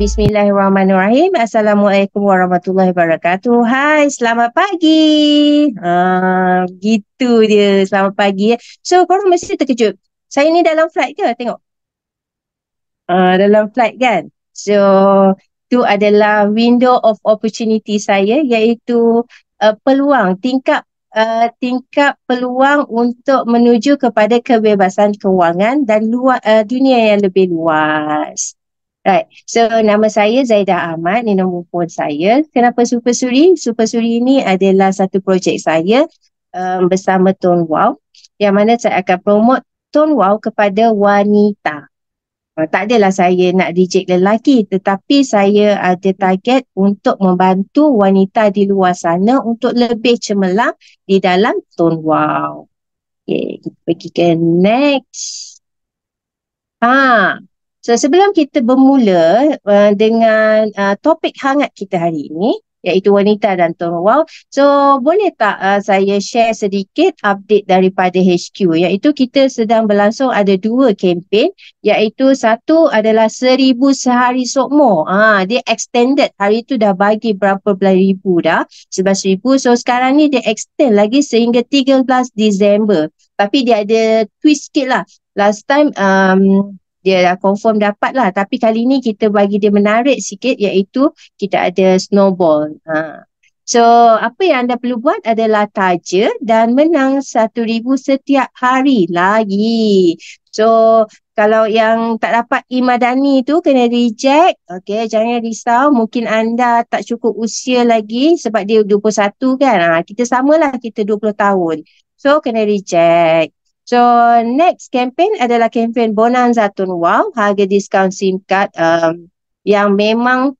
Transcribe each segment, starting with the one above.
Bismillahirrahmanirrahim. Assalamualaikum warahmatullahi wabarakatuh. Hai, selamat pagi. Ha, gitu dia. Selamat pagi. Ya. So, korang mesti terkejut. Saya ni dalam flight ke? Tengok. Ha, dalam flight kan? So, tu adalah window of opportunity saya iaitu uh, peluang, tingkap Uh, tingkap peluang untuk menuju kepada kebebasan kewangan dan luar, uh, dunia yang lebih luas. Right. So nama saya Zaida Ahmad, ni nombor phone saya. Kenapa Super Suri? Super Suri ini adalah satu projek saya um, bersama Tone Wow yang mana saya akan promote Tone Wow kepada wanita. Uh, tak adalah saya nak reject lelaki tetapi saya ada target untuk membantu wanita di luar sana untuk lebih cemerlang di dalam Tone Wow. Okay, kita pergi ke next. Ah, So sebelum kita bermula uh, dengan uh, topik hangat kita hari ini iaitu wanita dan turunwang. So boleh tak uh, saya share sedikit update daripada HQ iaitu kita sedang berlangsung ada dua kempen iaitu satu adalah seribu sehari sokmo. Ah ha, dia extended hari itu dah bagi berapa belas ribu dah sebelas ribu. So sekarang ni dia extend lagi sehingga 13 Disember. Tapi dia ada twist sikit lah. Last time um, dia dah confirm dapat lah tapi kali ni kita bagi dia menarik sikit iaitu kita ada snowball. Ha. So apa yang anda perlu buat adalah taja dan menang satu ribu setiap hari lagi. So kalau yang tak dapat imadani tu kena reject. Okay jangan risau mungkin anda tak cukup usia lagi sebab dia 21 kan. Ha, kita samalah kita 20 tahun. So kena reject. So next campaign adalah campaign Bonanza Tun Wow harga diskaun SIM card um, yang memang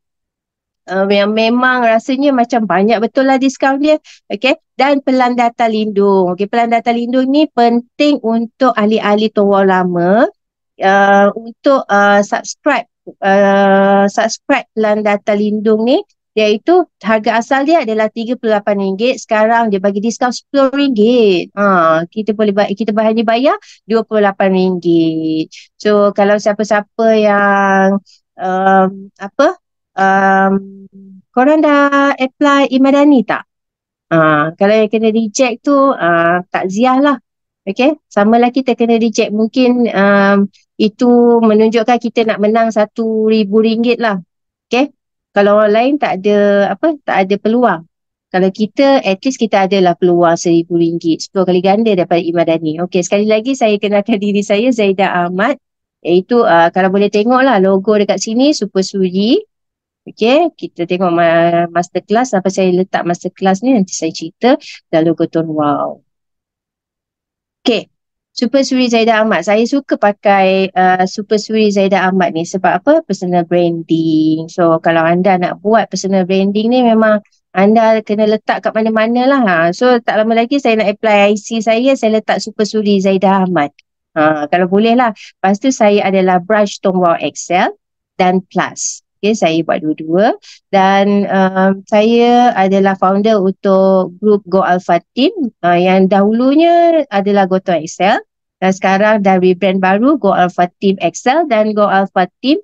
um, yang memang rasanya macam banyak betul lah diskaun dia. Okay. Dan pelan data lindung. Okay. Pelan data lindung ni penting untuk ahli-ahli Tun lama uh, untuk uh, subscribe uh, subscribe pelan data lindung ni iaitu harga asal dia adalah RM38 sekarang dia bagi diskaun RM10 ha, kita boleh ba- kita hanya bayar RM28 so kalau siapa-siapa yang um, apa um, korang dah apply Imadani tak? Ha, kalau yang kena reject tu uh, ha, tak ziah lah Okay, sama lah kita kena reject. Mungkin um, itu menunjukkan kita nak menang satu ribu ringgit lah. Okay, kalau orang lain tak ada apa tak ada peluang kalau kita at least kita ada lah peluang seribu ringgit sepuluh kali ganda daripada Imadani okey sekali lagi saya kenalkan diri saya Zaidah Ahmad iaitu uh, kalau boleh tengok lah logo dekat sini super suri Okay, kita tengok masterclass. Apa saya letak masterclass ni, nanti saya cerita. Dan logo tone wow. Okay, Super Suri Zaidah Ahmad. Saya suka pakai uh, Super Suri Zaidah Ahmad ni sebab apa? Personal branding. So kalau anda nak buat personal branding ni memang anda kena letak kat mana-mana lah. Ha. So tak lama lagi saya nak apply IC saya, saya letak Super Suri Zaidah Ahmad. Ha, kalau boleh lah. Lepas tu saya adalah brush tombol Excel dan plus. Okay, saya buat dua-dua dan um, saya adalah founder untuk grup Go Alpha Team uh, yang dahulunya adalah Goto Excel dan sekarang dari brand baru Go Alpha Team Excel dan Go Alpha Team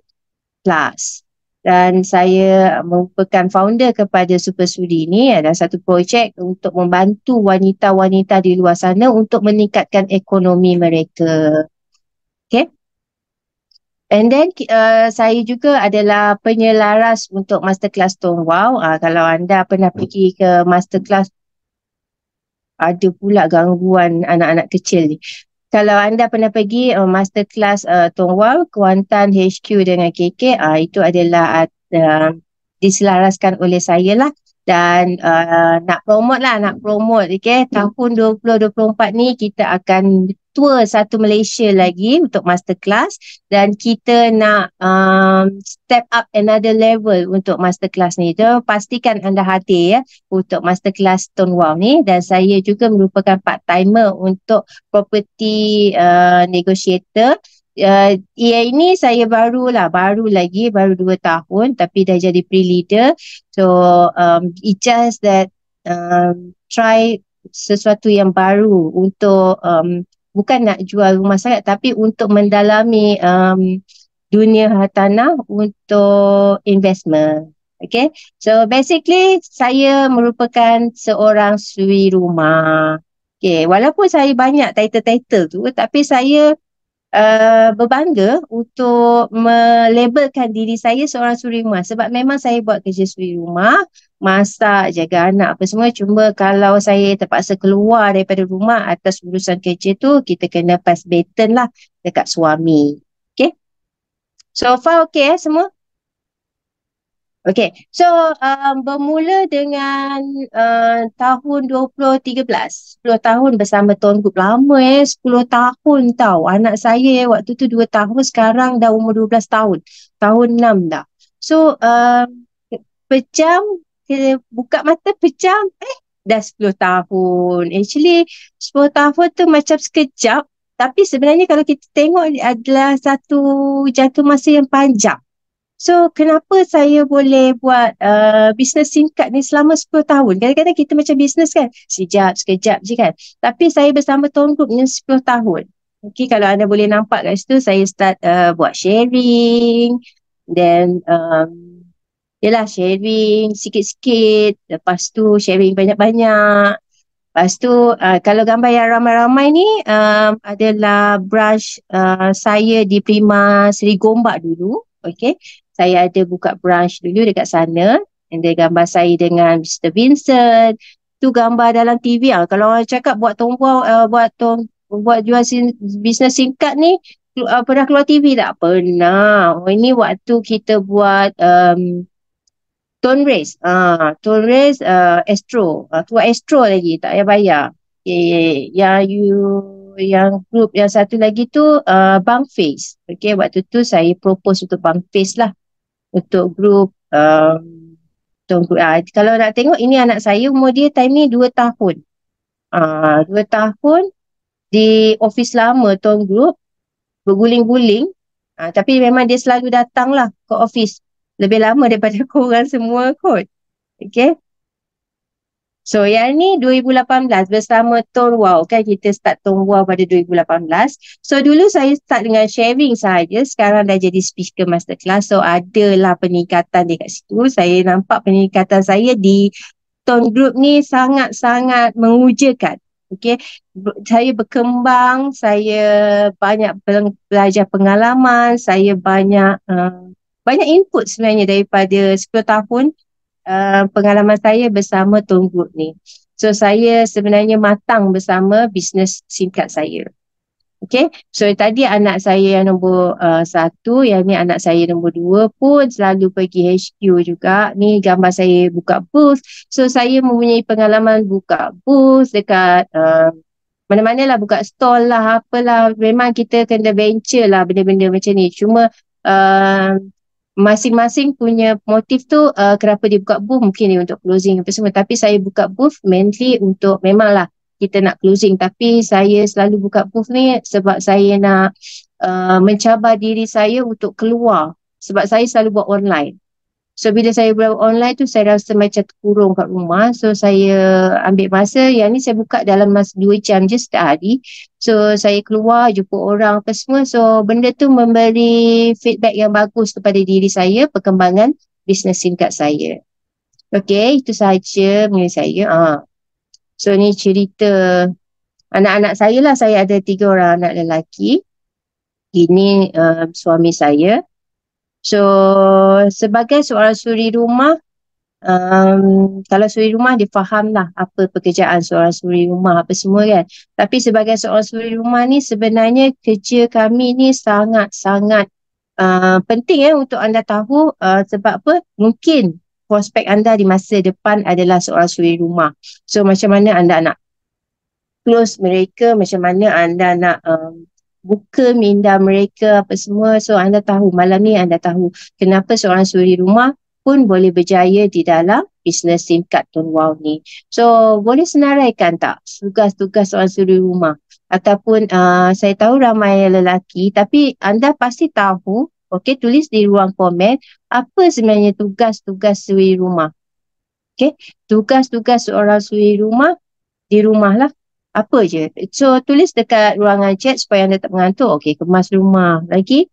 Plus. Dan saya merupakan founder kepada Super Sudi ini ada satu projek untuk membantu wanita-wanita di luar sana untuk meningkatkan ekonomi mereka. Okay. And then uh, saya juga adalah penyelaras untuk masterclass Tong Wow. Uh, ah, kalau anda pernah hmm. pergi ke masterclass, ada pula gangguan anak-anak kecil ni. Kalau anda pernah pergi uh, masterclass uh, Tong Wow, Kuantan HQ dengan KK, uh, ah, itu adalah uh, diselaraskan oleh saya lah. Dan uh, nak promote lah, nak promote. Okay? Hmm. Tahun 2024 ni kita akan tour satu Malaysia lagi untuk masterclass dan kita nak um, step up another level untuk masterclass ni. Jadi pastikan anda hati ya untuk masterclass Stone Wow ni dan saya juga merupakan part timer untuk property uh, negotiator Uh, ya ini saya baru lah baru lagi baru dua tahun tapi dah jadi pre-leader so um, it just that um, try sesuatu yang baru untuk um, bukan nak jual rumah sangat tapi untuk mendalami um, dunia hartanah untuk investment. Okay, so basically saya merupakan seorang sui rumah. Okay, walaupun saya banyak title-title tu tapi saya uh, berbangga untuk melabelkan diri saya seorang suri rumah sebab memang saya buat kerja suri rumah masak, jaga anak apa semua. Cuma kalau saya terpaksa keluar daripada rumah atas urusan kerja tu, kita kena pass baton lah dekat suami. Okay? So far okay eh semua? Okay, so um, bermula dengan uh, tahun 2013, 10 tahun bersama Tuan Gup lama eh, 10 tahun tau. Anak saya waktu tu 2 tahun, sekarang dah umur 12 tahun, tahun 6 dah. So, um, pejam kita buka mata pecah eh dah 10 tahun. Actually 10 tahun tu macam sekejap tapi sebenarnya kalau kita tengok adalah satu jangka masa yang panjang. So kenapa saya boleh buat uh, bisnes singkat ni selama 10 tahun? Kadang-kadang kita macam bisnes kan, sekejap, sekejap je kan. Tapi saya bersama Tom Group ni 10 tahun. okay kalau anda boleh nampak kat situ, saya start uh, buat sharing. Then um, Yelah sharing sikit-sikit Lepas tu sharing banyak-banyak Lepas tu uh, kalau gambar yang ramai-ramai ni um, Adalah brush uh, saya di Prima Seri Gombak dulu Okay Saya ada buka brush dulu dekat sana And then gambar saya dengan Mr. Vincent Tu gambar dalam TV lah Kalau orang cakap buat tombol uh, Buat tom, buat jual sin- bisnes singkat ni uh, Pernah keluar TV tak? Pernah oh, Ini waktu kita buat um, Tone Race. Uh, Tone Race uh, Astro. Uh, ah, tua Astro lagi. Tak payah bayar. Okay. Yang you yang group yang satu lagi tu uh, ah, Bank Face. Okay. Waktu tu saya propose untuk bang Face lah. Untuk group um, Tone Uh, kalau nak tengok ini anak saya umur dia time ni dua tahun. Uh, dua tahun di office lama Tone Group berguling-guling. Uh, tapi memang dia selalu datang lah ke office lebih lama daripada korang semua kot. Okay. So yang ni 2018 bersama Tone Wow kan kita start Tone Wow pada 2018. So dulu saya start dengan sharing saja, sekarang dah jadi speaker masterclass. So adalah peningkatan dekat situ. Saya nampak peningkatan saya di Tone Group ni sangat-sangat mengujakan. Okay. Saya berkembang, saya banyak belajar pengalaman, saya banyak uh, banyak input sebenarnya daripada 10 tahun uh, pengalaman saya bersama Tung Group ni. So saya sebenarnya matang bersama bisnes singkat saya. Okay, so tadi anak saya yang nombor uh, satu, yang ni anak saya nombor dua pun selalu pergi HQ juga. Ni gambar saya buka booth. So saya mempunyai pengalaman buka booth dekat uh, mana-mana lah buka stall lah, apalah. Memang kita kena venture lah benda-benda macam ni. Cuma uh, masing-masing punya motif tu uh, kenapa dia buka booth mungkin dia untuk closing apa semua tapi saya buka booth mainly untuk memanglah kita nak closing tapi saya selalu buka booth ni sebab saya nak uh, mencabar diri saya untuk keluar sebab saya selalu buat online So bila saya buat online tu saya rasa macam terkurung kat rumah. So saya ambil masa yang ni saya buka dalam masa dua jam je setiap hari. So saya keluar jumpa orang apa semua. So benda tu memberi feedback yang bagus kepada diri saya perkembangan bisnes singkat saya. Okay itu sahaja menurut saya. Ah. So ni cerita anak-anak saya lah. Saya ada tiga orang anak lelaki. Ini uh, suami saya. So sebagai seorang suri rumah um, kalau suri rumah dia faham lah apa pekerjaan seorang suri rumah apa semua kan. Tapi sebagai seorang suri rumah ni sebenarnya kerja kami ni sangat-sangat uh, penting ya eh, untuk anda tahu uh, sebab apa mungkin prospek anda di masa depan adalah seorang suri rumah. So macam mana anda nak close mereka, macam mana anda nak um, buka minda mereka apa semua so anda tahu malam ni anda tahu kenapa seorang suri rumah pun boleh berjaya di dalam bisnes SIM card Tun Wow ni. So boleh senaraikan tak tugas-tugas seorang suri rumah ataupun uh, saya tahu ramai lelaki tapi anda pasti tahu okey tulis di ruang komen apa sebenarnya tugas-tugas suri rumah. Okey, tugas-tugas seorang suri rumah di rumah lah apa je. So tulis dekat ruangan chat supaya anda tak mengantuk. Okey, kemas rumah. Lagi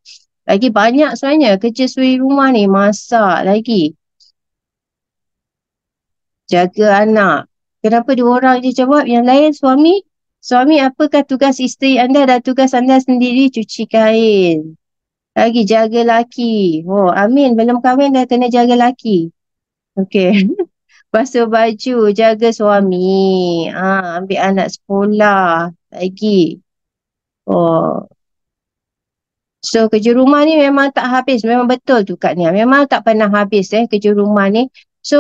lagi banyak sebenarnya kerja suri rumah ni, masak lagi. Jaga anak. Kenapa dia orang je jawab yang lain suami? Suami apakah tugas isteri anda dan tugas anda sendiri cuci kain. Lagi jaga laki. Oh, amin. Belum kahwin dah kena jaga laki. Okay. basuh baju, jaga suami, ha, ambil anak sekolah lagi. Oh. So kerja rumah ni memang tak habis. Memang betul tu Kak Nia. Memang tak pernah habis eh kerja rumah ni. So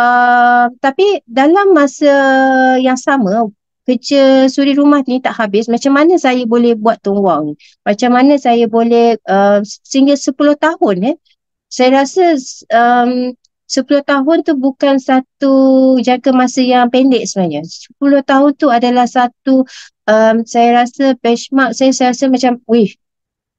uh, tapi dalam masa yang sama kerja suri rumah ni tak habis. Macam mana saya boleh buat tunggang Macam mana saya boleh uh, sehingga 10 tahun eh? Saya rasa um, 10 tahun tu bukan satu jangka masa yang pendek sebenarnya. 10 tahun tu adalah satu um, saya rasa benchmark saya saya rasa macam weh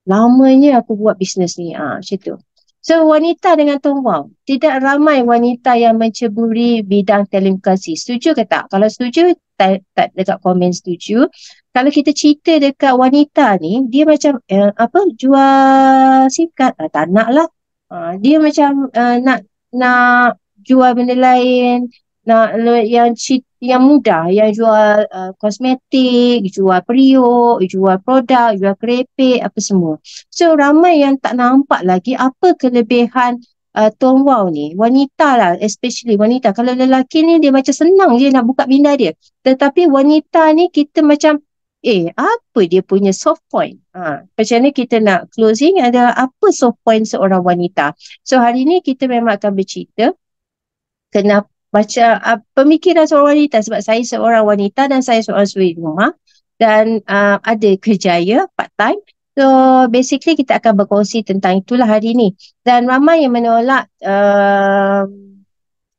lamanya aku buat bisnes ni. Ah ha, macam tu. So wanita dengan tombol. Tidak ramai wanita yang menceburi bidang telekomunikasi. Setuju ke tak? Kalau setuju, tak, tak dekat komen setuju. Kalau kita cerita dekat wanita ni, dia macam eh, apa jual sim card? Ah, tak nak lah. Ah, dia macam uh, nak nak jual benda lain nak yang cheat, yang mudah yang jual uh, kosmetik jual periuk jual produk jual keripik apa semua so ramai yang tak nampak lagi apa kelebihan uh, Tuan Wow ni, wanita lah especially wanita. Kalau lelaki ni dia macam senang je nak buka minda dia. Tetapi wanita ni kita macam eh apa dia punya soft point ha, macam ni kita nak closing adalah apa soft point seorang wanita so hari ni kita memang akan bercerita kenapa baca uh, pemikiran seorang wanita sebab saya seorang wanita dan saya seorang suri rumah dan uh, ada kerjaya part time so basically kita akan berkongsi tentang itulah hari ni dan ramai yang menolak uh,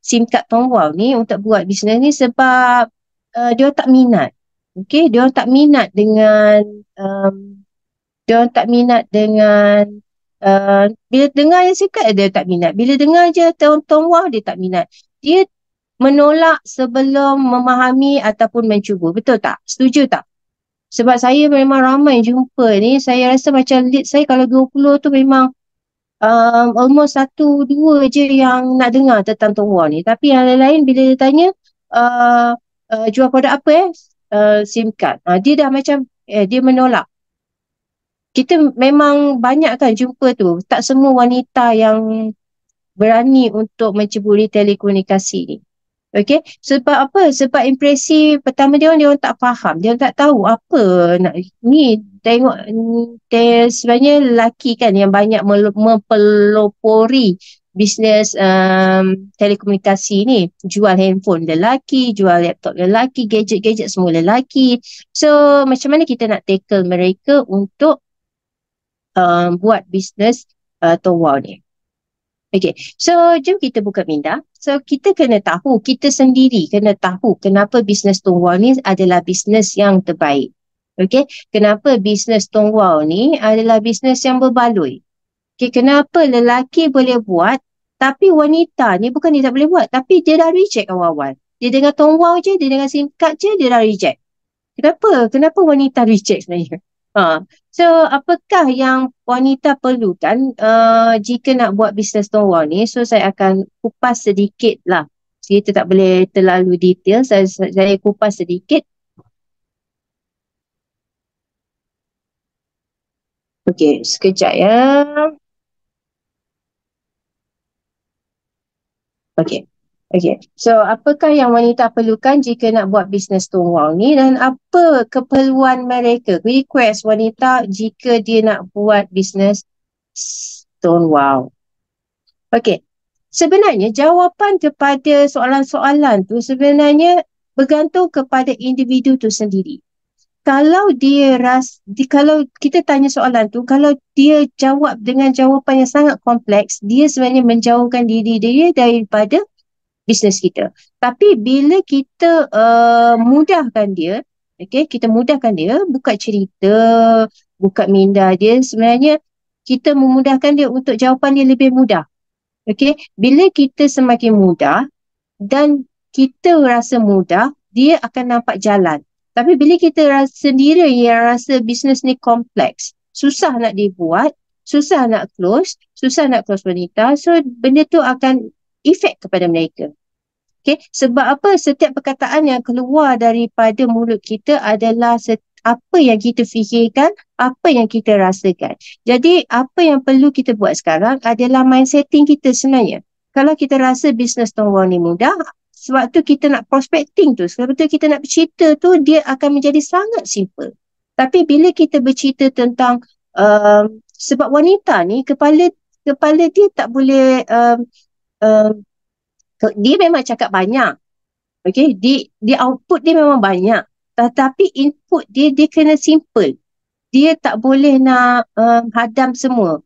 sim card tongwau ni untuk buat bisnes ni sebab uh, dia tak minat Okey, dia orang tak minat dengan um, dia orang tak minat dengan uh, bila dengar yang sikat dia tak minat. Bila dengar je tuan-tuan wah dia tak minat. Dia menolak sebelum memahami ataupun mencuba. Betul tak? Setuju tak? Sebab saya memang ramai jumpa ni. Saya rasa macam lead saya kalau 20 tu memang um, almost satu dua je yang nak dengar tentang Tuan Wah ni. Tapi yang lain-lain bila dia tanya uh, uh, jual produk apa eh? uh, SIM card. Uh, dia dah macam eh, dia menolak. Kita memang banyak kan jumpa tu. Tak semua wanita yang berani untuk menceburi telekomunikasi ni. Okay. Sebab apa? Sebab impresi pertama dia orang, dia orang tak faham. Dia orang tak tahu apa nak ni tengok ni, sebenarnya lelaki kan yang banyak mempelopori bisnes um, telekomunikasi ni jual handphone lelaki, jual laptop lelaki, gadget-gadget semua lelaki. So macam mana kita nak tackle mereka untuk um, buat bisnes uh, towal ni. Okay, so jom kita buka minda. So kita kena tahu, kita sendiri kena tahu kenapa bisnes towal ni adalah bisnes yang terbaik. Okay, kenapa bisnes towal ni adalah bisnes yang berbaloi. Okay, kenapa lelaki boleh buat tapi wanita ni bukan dia tak boleh buat tapi dia dah reject awal-awal. Dia dengar tong wow je, dia dengar singkat je, dia dah reject. Kenapa? Kenapa wanita reject sebenarnya? Ha. So, apakah yang wanita perlukan uh, jika nak buat bisnes tong wow ni? So, saya akan kupas sedikit lah. Kita tak boleh terlalu detail. Saya, saya kupas sedikit. Okay, sekejap ya. Okay. Okay. So apakah yang wanita perlukan jika nak buat bisnes tumbuh ni dan apa keperluan mereka, request wanita jika dia nak buat bisnes stone wow. Okay. Sebenarnya jawapan kepada soalan-soalan tu sebenarnya bergantung kepada individu tu sendiri kalau dia ras, di, kalau kita tanya soalan tu, kalau dia jawab dengan jawapan yang sangat kompleks, dia sebenarnya menjauhkan diri dia daripada bisnes kita. Tapi bila kita uh, mudahkan dia, okay, kita mudahkan dia, buka cerita, buka minda dia, sebenarnya kita memudahkan dia untuk jawapan dia lebih mudah. Okay, bila kita semakin mudah dan kita rasa mudah, dia akan nampak jalan. Tapi bila kita rasa sendiri yang rasa bisnes ni kompleks, susah nak dibuat, susah nak close, susah nak close wanita, so benda tu akan efek kepada mereka. Okay, sebab apa setiap perkataan yang keluar daripada mulut kita adalah apa yang kita fikirkan, apa yang kita rasakan. Jadi apa yang perlu kita buat sekarang adalah mindseting kita sebenarnya. Kalau kita rasa bisnes tong ni mudah, sebab tu kita nak prospecting tu, sebab tu kita nak bercerita tu, dia akan menjadi sangat simple. Tapi bila kita bercerita tentang um, sebab wanita ni kepala kepala dia tak boleh um, um, dia memang cakap banyak. Okay, dia, dia output dia memang banyak. Tetapi input dia, dia kena simple. Dia tak boleh nak um, hadam semua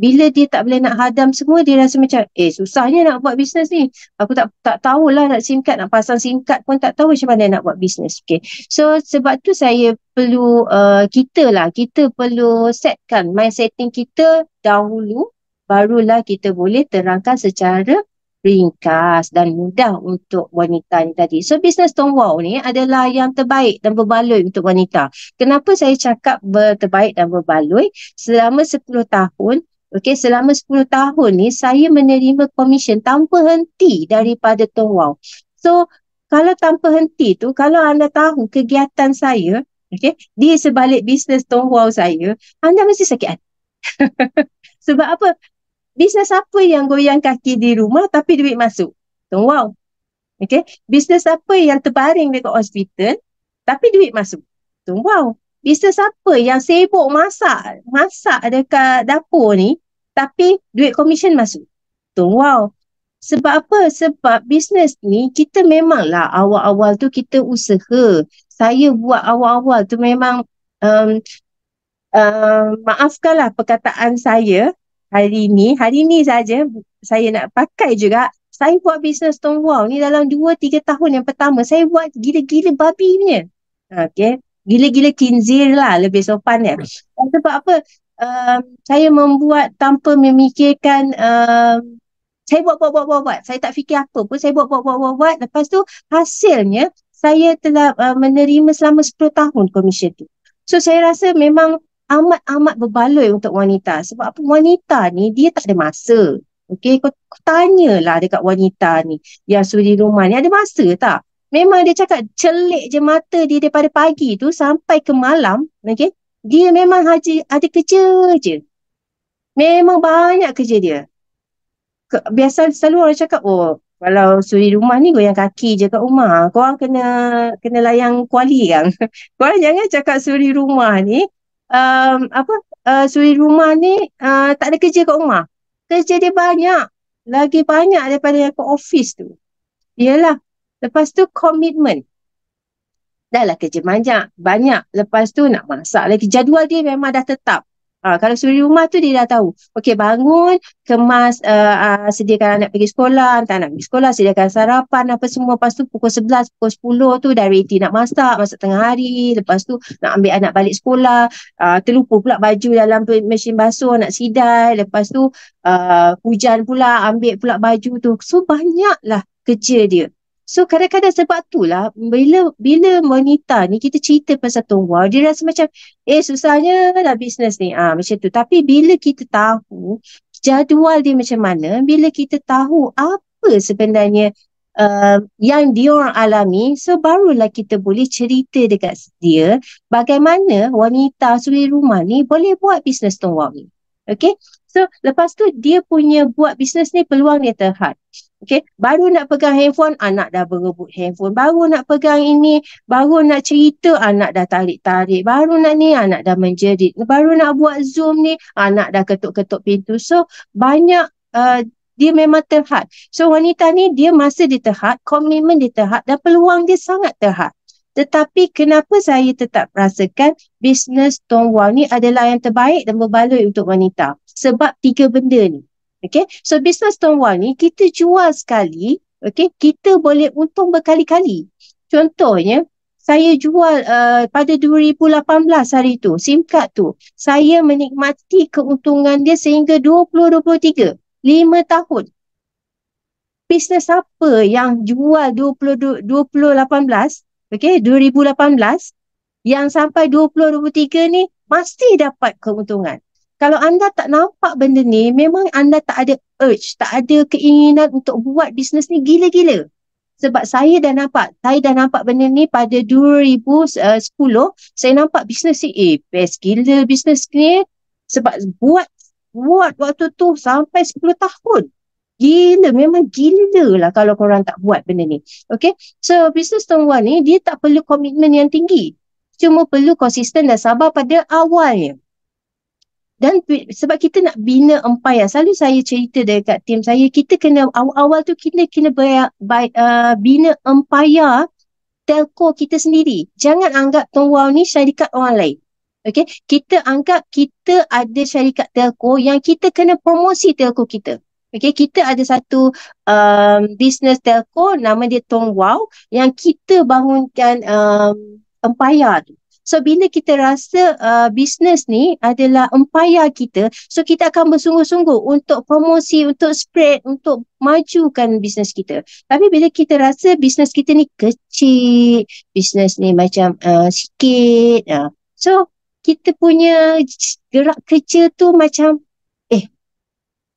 bila dia tak boleh nak hadam semua dia rasa macam eh susahnya nak buat bisnes ni aku tak tak tahulah nak SIM card nak pasang SIM card pun tak tahu macam mana nak buat bisnes okay. so sebab tu saya perlu uh, kita lah kita perlu setkan mind setting kita dahulu barulah kita boleh terangkan secara ringkas dan mudah untuk wanita ni tadi. So business Tom Wow ni adalah yang terbaik dan berbaloi untuk wanita. Kenapa saya cakap terbaik dan berbaloi? Selama 10 tahun Okey, selama 10 tahun ni saya menerima komisen tanpa henti daripada Tong Wow. So, kalau tanpa henti tu, kalau anda tahu kegiatan saya, okey, di sebalik bisnes Tong Wow saya, anda mesti sakit hati. Sebab apa? Bisnes apa yang goyang kaki di rumah tapi duit masuk? Tong Wow. Okey, bisnes apa yang terbaring dekat hospital tapi duit masuk? Tong Wow. Bisnes apa yang sibuk masak, masak dekat dapur ni tapi duit komisen masuk. Tu wow. Sebab apa? Sebab bisnes ni kita memanglah awal-awal tu kita usaha. Saya buat awal-awal tu memang um, uh, maafkanlah perkataan saya hari ni, hari ni saja saya nak pakai juga saya buat bisnes Tong Wow ni dalam 2-3 tahun yang pertama saya buat gila-gila babi punya. Okay gila-gila kinzir lah lebih sopan ya. Dan sebab apa uh, saya membuat tanpa memikirkan uh, saya buat buat buat buat buat saya tak fikir apa pun saya buat buat buat buat buat lepas tu hasilnya saya telah uh, menerima selama 10 tahun komisen tu. So saya rasa memang amat-amat berbaloi untuk wanita sebab apa wanita ni dia tak ada masa. Okay, kau, kau tanyalah dekat wanita ni yang suri rumah ni ada masa tak? memang dia cakap celik je mata dia daripada pagi tu sampai ke malam okay? dia memang haji, ada kerja je memang banyak kerja dia ke, biasa selalu orang cakap oh kalau suri rumah ni goyang kaki je kat rumah korang kena kena layang kuali kan korang jangan cakap suri rumah ni um, apa uh, suri rumah ni uh, tak ada kerja kat rumah kerja dia banyak lagi banyak daripada yang kat ofis tu Yalah, Lepas tu komitmen. Dah lah kerja banyak. Banyak. Lepas tu nak masak lagi. Jadual dia memang dah tetap. Ha, kalau suri rumah tu dia dah tahu. Okey bangun, kemas, uh, uh, sediakan anak pergi sekolah, tak nak pergi sekolah, sediakan sarapan apa semua. Lepas tu pukul 11, pukul 10 tu dah ready nak masak, masak tengah hari. Lepas tu nak ambil anak balik sekolah. Uh, terlupa pula baju dalam mesin basuh nak sidai. Lepas tu uh, hujan pula ambil pula baju tu. So banyaklah kerja dia. So kadang-kadang sebab itulah bila bila wanita ni kita cerita pasal tumbuh dia rasa macam eh susahnya lah bisnes ni ah ha, macam tu. Tapi bila kita tahu jadual dia macam mana, bila kita tahu apa sebenarnya Uh, yang dia orang alami so barulah kita boleh cerita dekat dia bagaimana wanita suri rumah ni boleh buat bisnes tuan ni okay so lepas tu dia punya buat bisnes ni peluang dia terhad Okay, baru nak pegang handphone, anak dah berebut handphone. Baru nak pegang ini, baru nak cerita, anak dah tarik-tarik. Baru nak ni, anak dah menjerit. Baru nak buat zoom ni, anak dah ketuk-ketuk pintu. So, banyak uh, dia memang terhad. So, wanita ni dia masa dia terhad, komitmen dia terhad dan peluang dia sangat terhad. Tetapi kenapa saya tetap rasakan bisnes Tong Wah ni adalah yang terbaik dan berbaloi untuk wanita? Sebab tiga benda ni. Okay, so business term one ni kita jual sekali, okay, kita boleh untung berkali-kali. Contohnya, saya jual uh, pada 2018 hari tu, SIM card tu. Saya menikmati keuntungan dia sehingga 2023, 5 tahun. Bisnes apa yang jual 20, 2018, okay, 2018, yang sampai 2023 ni, pasti dapat keuntungan kalau anda tak nampak benda ni memang anda tak ada urge tak ada keinginan untuk buat bisnes ni gila-gila sebab saya dah nampak saya dah nampak benda ni pada 2010 saya nampak bisnes ni eh best gila bisnes ni sebab buat buat waktu tu sampai 10 tahun gila memang gila lah kalau korang tak buat benda ni okay so bisnes tuan ni dia tak perlu komitmen yang tinggi cuma perlu konsisten dan sabar pada awalnya dan sebab kita nak bina empayar selalu saya cerita dekat tim saya kita kena awal-awal tu kita kena ber, uh, bina empayar telco kita sendiri jangan anggap Tong Wow ni syarikat orang lain Okay? kita anggap kita ada syarikat telco yang kita kena promosi telco kita Okay? kita ada satu um, business telco nama dia Tong Wow yang kita bangunkan um, empayar tu So bila kita rasa uh, bisnes ni adalah empayar kita, so kita akan bersungguh-sungguh untuk promosi, untuk spread, untuk majukan bisnes kita. Tapi bila kita rasa bisnes kita ni kecil, bisnes ni macam uh, sikit, uh, so kita punya gerak kerja tu macam eh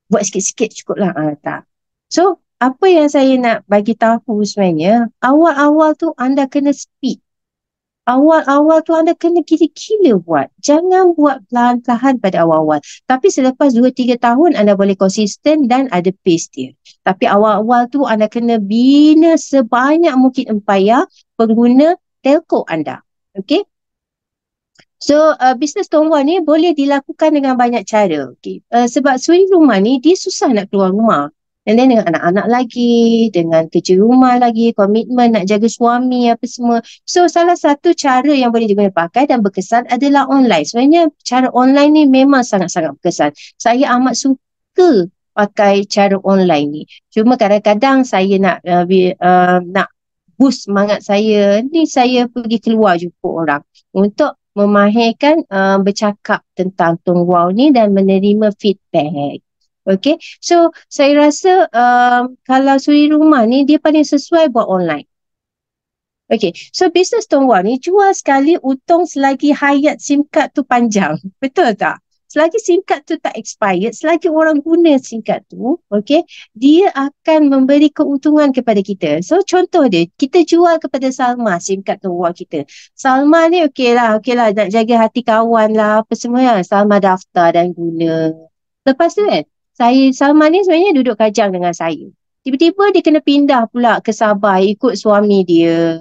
buat sikit-sikit cukup lah uh, tak. So apa yang saya nak bagi tahu sebenarnya, awal-awal tu anda kena speed. Awal-awal tu anda kena kira-kira buat. Jangan buat pelan-pelan pada awal-awal. Tapi selepas 2-3 tahun anda boleh konsisten dan ada pace dia. Tapi awal-awal tu anda kena bina sebanyak mungkin empaya pengguna telco anda. Okay? So uh, business tongguan ni boleh dilakukan dengan banyak cara. Okay? Uh, sebab suri rumah ni dia susah nak keluar rumah. And then dengan anak-anak lagi, dengan kerja rumah lagi, komitmen nak jaga suami apa semua. So salah satu cara yang boleh digunakan pakai dan berkesan adalah online. Sebenarnya cara online ni memang sangat-sangat berkesan. Saya amat suka pakai cara online ni. Cuma kadang-kadang saya nak uh, uh, nak boost semangat saya, ni saya pergi keluar jumpa orang untuk memahirkan uh, bercakap tentang Tong Wow ni dan menerima feedback. Okay. So, saya rasa um, kalau suri rumah ni, dia paling sesuai buat online. Okay. So, bisnes tongguan ni jual sekali untung selagi hayat SIM card tu panjang. Betul tak? Selagi SIM card tu tak expired, selagi orang guna SIM card tu, okay, dia akan memberi keuntungan kepada kita. So, contoh dia, kita jual kepada Salma SIM card tongguan kita. Salma ni okay lah, okay lah, nak jaga hati kawan lah, apa semua ya. Salma daftar dan guna. Lepas tu kan, eh, saya Salman ni sebenarnya duduk kajang dengan saya. Tiba-tiba dia kena pindah pula ke Sabah ikut suami dia.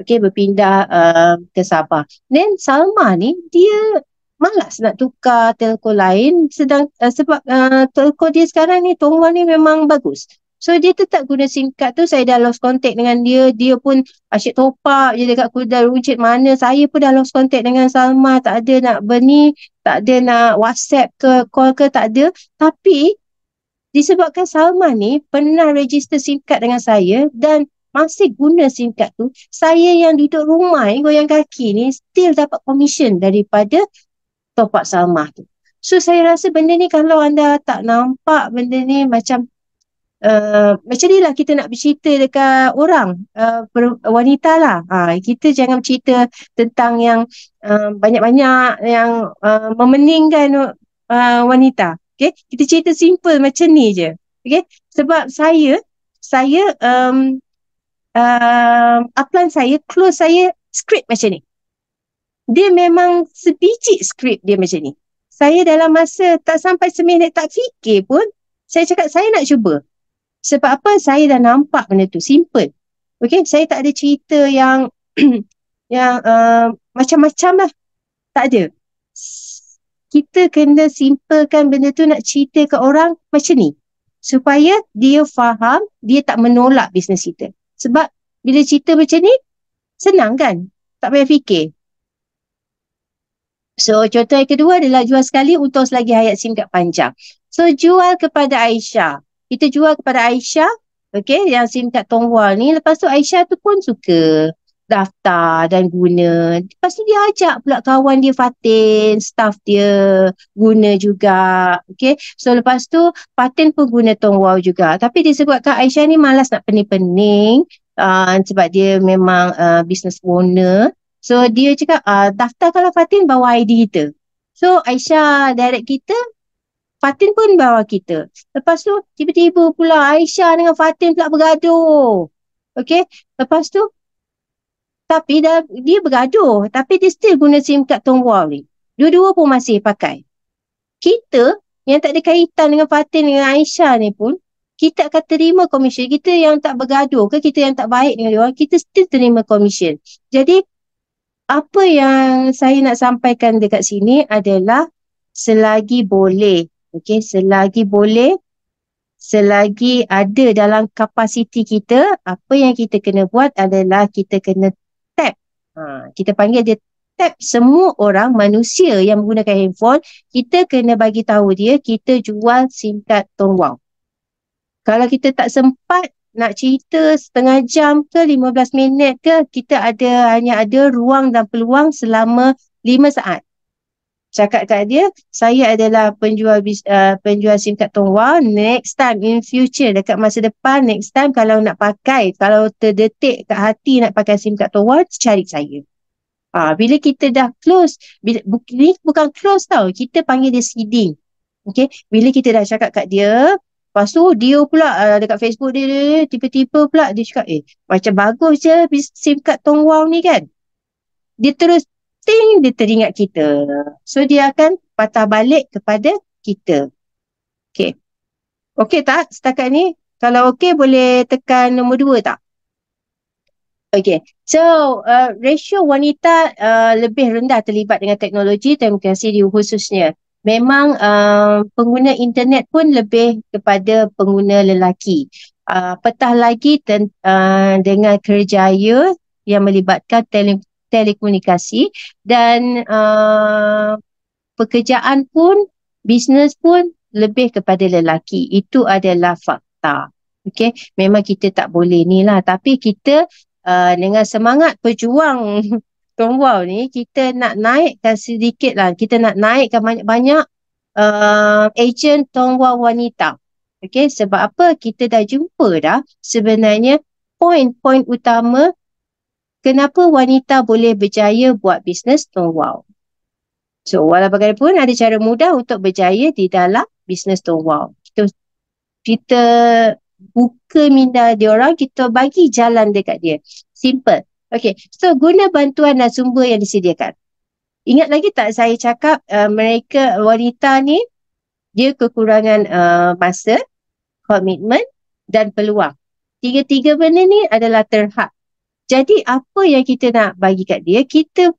Okey berpindah uh, ke Sabah. Then Salma ni dia malas nak tukar telco lain sedang uh, sebab uh, telco dia sekarang ni Tongwa ni memang bagus. So dia tetap guna SIM card tu saya dah lost contact dengan dia. Dia pun asyik top up je dekat kuda rujit mana. Saya pun dah lost contact dengan Salma. Tak ada nak berni, tak ada nak WhatsApp ke call ke tak ada. Tapi disebabkan Salma ni pernah register SIM card dengan saya dan masih guna SIM card tu, saya yang duduk rumah yang goyang kaki ni still dapat commission daripada top Salma tu. So saya rasa benda ni kalau anda tak nampak benda ni macam Eh, macam ni lah kita nak bercerita dekat orang uh, wanita lah ha, kita jangan bercerita tentang yang uh, banyak-banyak yang uh, memeningkan uh, wanita okay? kita cerita simple macam ni je okay? sebab saya saya um, uh, upline saya close saya script macam ni dia memang sebiji script dia macam ni saya dalam masa tak sampai seminit tak fikir pun saya cakap saya nak cuba sebab apa? Saya dah nampak benda tu. Simple. Okay? Saya tak ada cerita yang yang uh, macam-macam lah. Tak ada. Kita kena simplekan benda tu nak cerita ke orang macam ni. Supaya dia faham, dia tak menolak bisnes kita. Sebab bila cerita macam ni, senang kan? Tak payah fikir. So contoh yang kedua adalah jual sekali utos lagi hayat SIM panjang. So jual kepada Aisyah kita jual kepada Aisyah okay? yang sim kat Tongwal ni lepas tu Aisyah tu pun suka daftar dan guna lepas tu dia ajak pula kawan dia Fatin staff dia guna juga okay? so lepas tu Fatin pun guna Tongwal juga tapi disebabkan Aisyah ni malas nak pening-pening uh, sebab dia memang uh, business owner so dia cakap uh, daftar kalau Fatin bawa ID kita So Aisyah direct kita Fatin pun bawa kita. Lepas tu tiba-tiba pula Aisyah dengan Fatin pula bergaduh. Okey. Lepas tu tapi dah, dia bergaduh tapi dia still guna SIM card Tomboy ni. Dua-dua pun masih pakai. Kita yang tak ada kaitan dengan Fatin dengan Aisyah ni pun kita akan terima komisen. Kita yang tak bergaduh ke kita yang tak baik dengan dia orang, kita still terima komisen. Jadi apa yang saya nak sampaikan dekat sini adalah selagi boleh Okey, selagi boleh, selagi ada dalam kapasiti kita, apa yang kita kena buat adalah kita kena tap. Ha, kita panggil dia tap semua orang manusia yang menggunakan handphone, kita kena bagi tahu dia kita jual SIM card Tong Kalau kita tak sempat nak cerita setengah jam ke 15 minit ke, kita ada hanya ada ruang dan peluang selama 5 saat cakap kat dia saya adalah penjual uh, penjual SIM card Tongwa next time in future dekat masa depan next time kalau nak pakai kalau terdetik kat hati nak pakai SIM card Tongwa cari saya Ah, bila kita dah close, bila, bu, ni bukan close tau, kita panggil dia seeding. Okay, bila kita dah cakap kat dia, lepas tu dia pula uh, dekat Facebook dia, dia, dia, tiba-tiba pula dia cakap, eh macam bagus je SIM card Tong Wong ni kan. Dia terus ting dia teringat kita. So dia akan patah balik kepada kita. Okay, okay tak setakat ni? Kalau okay boleh tekan nombor dua tak? Okay. So uh, ratio wanita uh, lebih rendah terlibat dengan teknologi demokrasi di khususnya. Memang uh, pengguna internet pun lebih kepada pengguna lelaki. Uh, petah lagi ten, uh, dengan kerjaya yang melibatkan tele telekomunikasi dan uh, pekerjaan pun bisnes pun lebih kepada lelaki itu adalah fakta okey memang kita tak boleh ni lah tapi kita uh, dengan semangat pejuang Tom Wow ni kita nak naikkan sedikit lah kita nak naikkan banyak-banyak uh, agent Tom Wow wanita okey sebab apa kita dah jumpa dah sebenarnya poin-poin utama kenapa wanita boleh berjaya buat bisnes Tongwau. So, walaupun ada cara mudah untuk berjaya di dalam bisnes Tongwau. Kita, kita buka minda dia orang, kita bagi jalan dekat dia. Simple. Okay, so guna bantuan dan sumber yang disediakan. Ingat lagi tak saya cakap uh, mereka wanita ni dia kekurangan uh, masa, komitmen dan peluang. Tiga-tiga benda ni adalah terhad jadi apa yang kita nak bagi kat dia, kita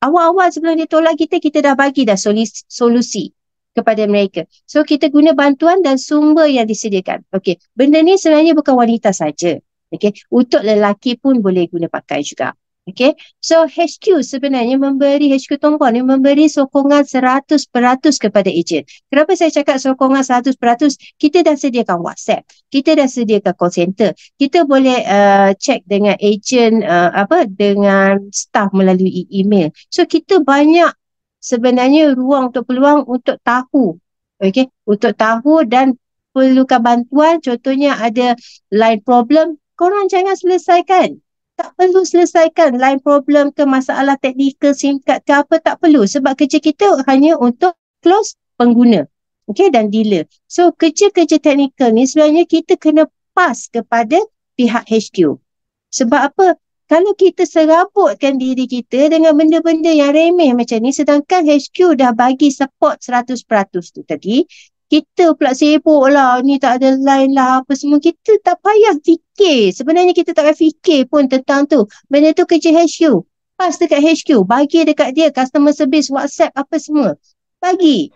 awal-awal sebelum dia tolak kita, kita dah bagi dah solusi, solusi kepada mereka. So kita guna bantuan dan sumber yang disediakan. Okey, benda ni sebenarnya bukan wanita saja. Okey, untuk lelaki pun boleh guna pakai juga. Okay. So HQ sebenarnya memberi, HQ Tongkong ni memberi sokongan 100% kepada ejen. Kenapa saya cakap sokongan 100%? Kita dah sediakan WhatsApp. Kita dah sediakan call center. Kita boleh uh, check dengan ejen uh, apa dengan staff melalui email. So kita banyak sebenarnya ruang untuk peluang untuk tahu. Okay. Untuk tahu dan perlukan bantuan. Contohnya ada line problem. Korang jangan selesaikan tak perlu selesaikan lain problem ke masalah teknikal SIM card ke apa tak perlu sebab kerja kita hanya untuk close pengguna okey dan dealer. So kerja-kerja teknikal ni sebenarnya kita kena pas kepada pihak HQ. Sebab apa? Kalau kita serabutkan diri kita dengan benda-benda yang remeh macam ni sedangkan HQ dah bagi support 100% tu tadi kita pula sibuk lah ni tak ada line lah apa semua kita tak payah fikir sebenarnya kita tak payah fikir pun tentang tu benda tu kerja HQ pas dekat HQ bagi dekat dia customer service whatsapp apa semua bagi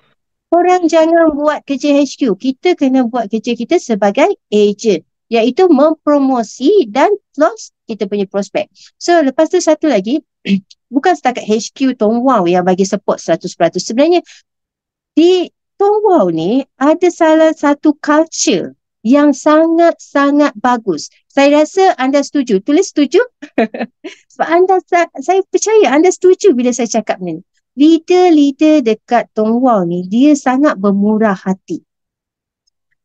orang jangan buat kerja HQ kita kena buat kerja kita sebagai agent iaitu mempromosi dan close kita punya prospek. So lepas tu satu lagi, bukan setakat HQ Tom Wow yang bagi support 100%. Sebenarnya di Tongwau ni ada salah satu culture yang sangat-sangat bagus. Saya rasa anda setuju. Tulis setuju? Sebab anda, saya percaya anda setuju bila saya cakap ni. Leader-leader dekat Tongwau ni, dia sangat bermurah hati.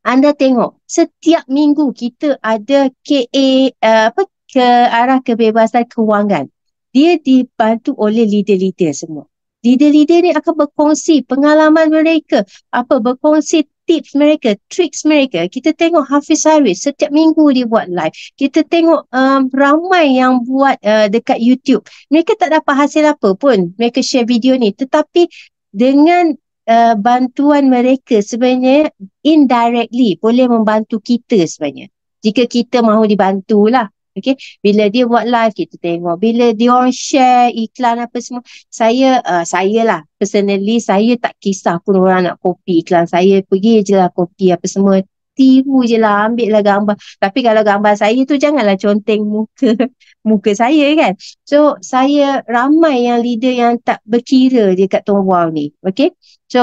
Anda tengok, setiap minggu kita ada KA, uh, eh, apa, ke arah kebebasan kewangan. Dia dibantu oleh leader-leader semua. Leader-leader ni akan berkongsi pengalaman mereka, apa berkongsi tips mereka, tricks mereka. Kita tengok Hafiz Harris setiap minggu dia buat live. Kita tengok um, ramai yang buat uh, dekat YouTube. Mereka tak dapat hasil apa pun mereka share video ni. Tetapi dengan uh, bantuan mereka sebenarnya indirectly boleh membantu kita sebenarnya. Jika kita mahu dibantulah. Okay. Bila dia buat live kita tengok. Bila dia orang share iklan apa semua. Saya, uh, saya lah personally saya tak kisah pun orang nak copy iklan. Saya pergi je lah copy apa semua. Tiru je lah ambil lah gambar. Tapi kalau gambar saya tu janganlah conteng muka muka saya kan. So saya ramai yang leader yang tak berkira dekat Tong Wow ni. Okay. So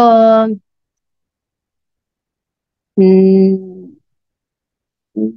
Hmm.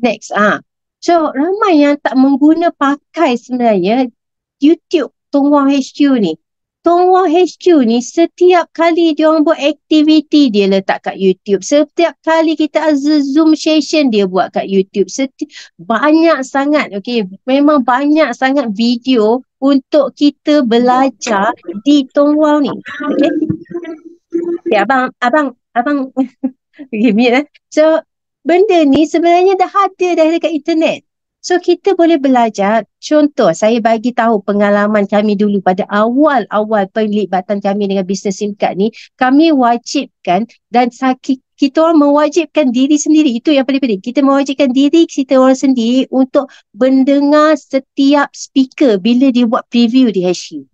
Next ah. So ramai yang tak mengguna pakai sebenarnya YouTube Tong Wah HQ ni. Tong Wah HQ ni setiap kali dia orang buat aktiviti dia letak kat YouTube. Setiap kali kita ada Zoom session dia buat kat YouTube. Seti- banyak sangat okay. Memang banyak sangat video untuk kita belajar di Tong ni. Okay. okay ya, abang, abang, abang. okay, mute eh. So benda ni sebenarnya dah ada dah dekat internet. So kita boleh belajar. Contoh saya bagi tahu pengalaman kami dulu pada awal-awal penglibatan kami dengan bisnes SIM card ni. Kami wajibkan dan sakit kita orang mewajibkan diri sendiri. Itu yang paling penting. Kita mewajibkan diri kita orang sendiri untuk mendengar setiap speaker bila dia buat preview di HU.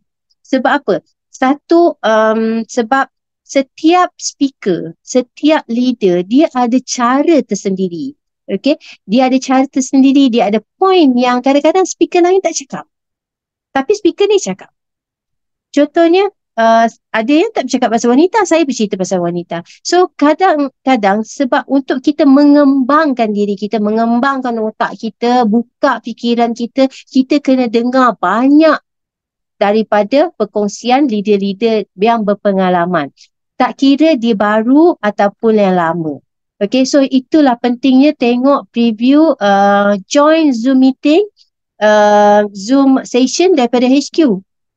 Sebab apa? Satu, um, sebab setiap speaker, setiap leader dia ada cara tersendiri. Okay, dia ada cara tersendiri, dia ada point yang kadang-kadang speaker lain tak cakap. Tapi speaker ni cakap. Contohnya, uh, ada yang tak bercakap pasal wanita, saya bercerita pasal wanita. So kadang-kadang sebab untuk kita mengembangkan diri kita, mengembangkan otak kita, buka fikiran kita, kita kena dengar banyak daripada perkongsian leader-leader yang berpengalaman tak kira dia baru ataupun yang lama. Okay, so itulah pentingnya tengok preview uh, join Zoom meeting, uh, Zoom session daripada HQ.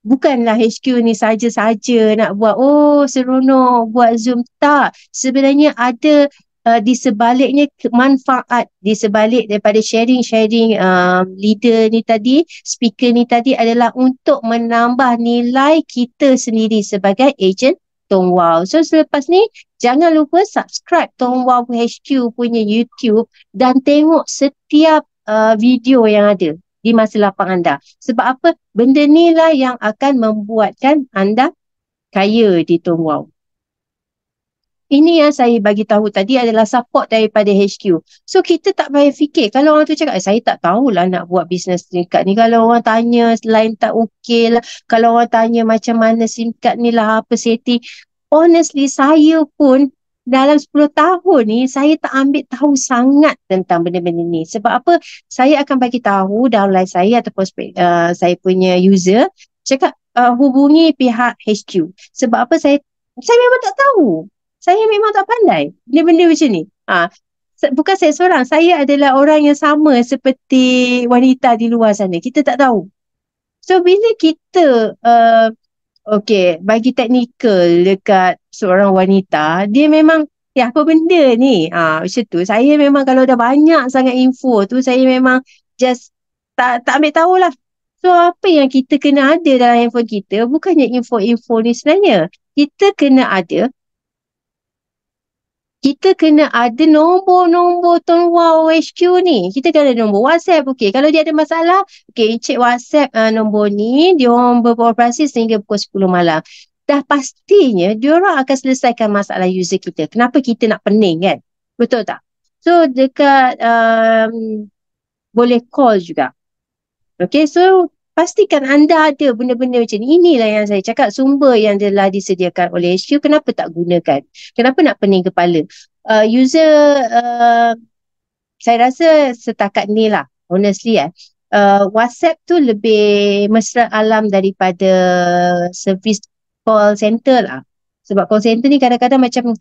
Bukanlah HQ ni saja-saja nak buat, oh seronok buat Zoom. Tak, sebenarnya ada uh, di sebaliknya manfaat di sebalik daripada sharing-sharing uh, leader ni tadi, speaker ni tadi adalah untuk menambah nilai kita sendiri sebagai agent Tong Wow. So selepas ni jangan lupa subscribe Tong Wow HQ punya YouTube dan tengok setiap uh, video yang ada di masa lapang anda. Sebab apa? Benda ni lah yang akan membuatkan anda kaya di Tong Wow ini yang saya bagi tahu tadi adalah support daripada HQ. So kita tak payah fikir kalau orang tu cakap eh, saya tak tahulah nak buat bisnes SIM ni. Kalau orang tanya lain tak okey lah. Kalau orang tanya macam mana SIM card ni lah apa setting. Honestly saya pun dalam 10 tahun ni saya tak ambil tahu sangat tentang benda-benda ni. Sebab apa? Saya akan bagi tahu downline saya ataupun uh, saya punya user cakap uh, hubungi pihak HQ. Sebab apa saya saya memang tak tahu saya memang tak pandai benda-benda macam ni ha. bukan saya seorang saya adalah orang yang sama seperti wanita di luar sana kita tak tahu so bila kita uh, okay bagi teknikal dekat seorang wanita dia memang ya apa benda ni ha, macam tu saya memang kalau dah banyak sangat info tu saya memang just tak tak ambil lah. So apa yang kita kena ada dalam info kita bukannya info-info ni sebenarnya. Kita kena ada kita kena ada nombor-nombor Tuan Wow HQ ni. Kita kena ada nombor WhatsApp. Okey, kalau dia ada masalah, okey, cek WhatsApp uh, nombor ni. Dia orang beroperasi sehingga pukul 10 malam. Dah pastinya, dia orang akan selesaikan masalah user kita. Kenapa kita nak pening kan? Betul tak? So, dekat um, boleh call juga. Okey, so pastikan anda ada benda-benda macam ni. Inilah yang saya cakap sumber yang telah disediakan oleh HQ kenapa tak gunakan? Kenapa nak pening kepala? Uh, user uh, saya rasa setakat ni lah honestly eh. Uh, WhatsApp tu lebih mesra alam daripada service call center lah. Sebab call center ni kadang-kadang macam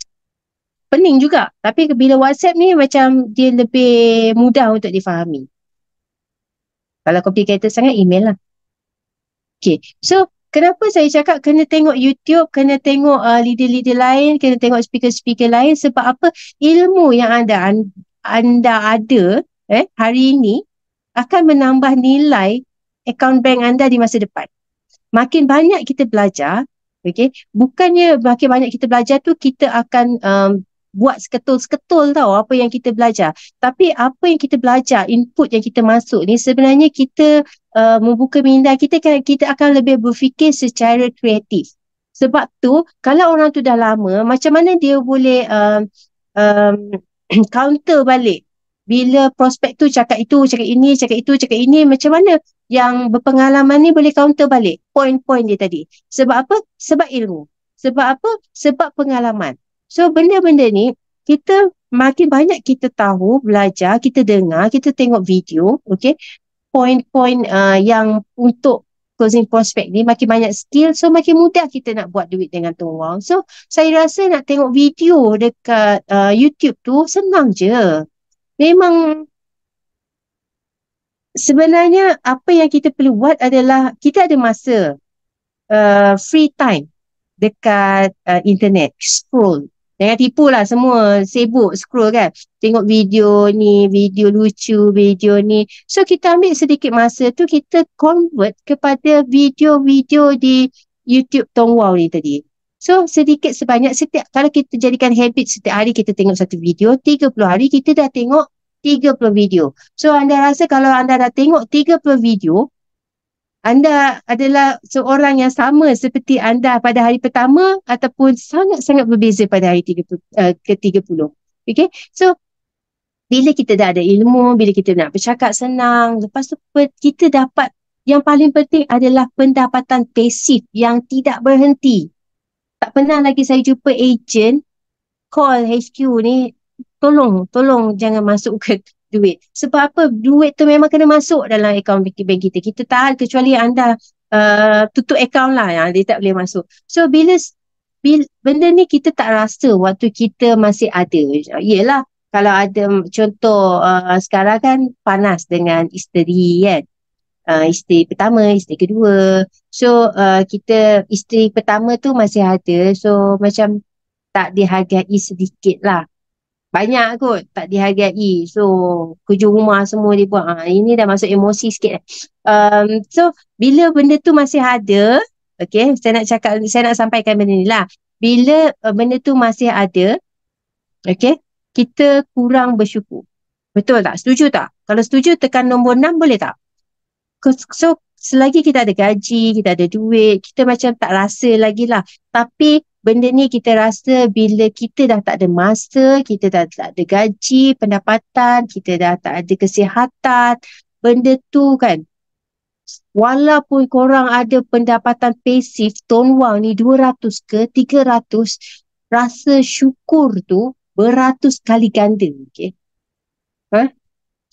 pening juga. Tapi bila WhatsApp ni macam dia lebih mudah untuk difahami. Kalau complicated sangat, email lah. Okay, so kenapa saya cakap kena tengok YouTube, kena tengok uh, leader-leader lain, kena tengok speaker-speaker lain sebab apa ilmu yang anda anda ada eh, hari ini akan menambah nilai account bank anda di masa depan. Makin banyak kita belajar, okay, bukannya makin banyak kita belajar tu kita akan um, buat seketul-seketul tau apa yang kita belajar. Tapi apa yang kita belajar, input yang kita masuk ni sebenarnya kita uh, membuka minda kita kan kita akan lebih berfikir secara kreatif. Sebab tu kalau orang tu dah lama, macam mana dia boleh uh, um, um counter balik bila prospek tu cakap itu, cakap ini, cakap itu, cakap ini, macam mana yang berpengalaman ni boleh counter balik poin-poin dia tadi. Sebab apa? Sebab ilmu. Sebab apa? Sebab pengalaman. So benda-benda ni kita makin banyak kita tahu, belajar, kita dengar, kita tengok video, okay. Poin-poin uh, yang untuk closing prospect ni makin banyak skill so makin mudah kita nak buat duit dengan tu orang. So saya rasa nak tengok video dekat uh, YouTube tu senang je. Memang sebenarnya apa yang kita perlu buat adalah kita ada masa uh, free time dekat uh, internet scroll Jangan tipu lah semua sibuk scroll kan. Tengok video ni, video lucu, video ni. So kita ambil sedikit masa tu kita convert kepada video-video di YouTube Tong Wow ni tadi. So sedikit sebanyak setiap kalau kita jadikan habit setiap hari kita tengok satu video, 30 hari kita dah tengok 30 video. So anda rasa kalau anda dah tengok 30 video, anda adalah seorang yang sama seperti anda pada hari pertama ataupun sangat-sangat berbeza pada hari ke-30. Uh, eh, ke okay? So, bila kita dah ada ilmu, bila kita nak bercakap senang, lepas tu kita dapat yang paling penting adalah pendapatan pasif yang tidak berhenti. Tak pernah lagi saya jumpa agent call HQ ni, tolong, tolong jangan masuk ke duit. Sebab apa? Duit tu memang kena masuk dalam akaun bank kita. Kita tahan kecuali anda uh, tutup akaun lah yang dia tak boleh masuk. So bila, bila benda ni kita tak rasa waktu kita masih ada. Yelah kalau ada contoh uh, sekarang kan panas dengan isteri kan. Uh, isteri pertama, isteri kedua. So uh, kita isteri pertama tu masih ada. So macam tak dihargai sedikit lah. Banyak kot tak dihargai. So kerja rumah semua dia buat. Ha, ini dah masuk emosi sikit. Eh. Um, so bila benda tu masih ada. Okay. Saya nak cakap. Saya nak sampaikan benda ni lah. Bila uh, benda tu masih ada. Okay. Kita kurang bersyukur. Betul tak? Setuju tak? Kalau setuju tekan nombor enam boleh tak? So selagi kita ada gaji, kita ada duit, kita macam tak rasa lagi lah. Tapi benda ni kita rasa bila kita dah tak ada masa, kita dah tak ada gaji, pendapatan, kita dah tak ada kesihatan, benda tu kan walaupun korang ada pendapatan pasif tone wang ni 200 ke 300 rasa syukur tu beratus kali ganda okay? huh? Ha?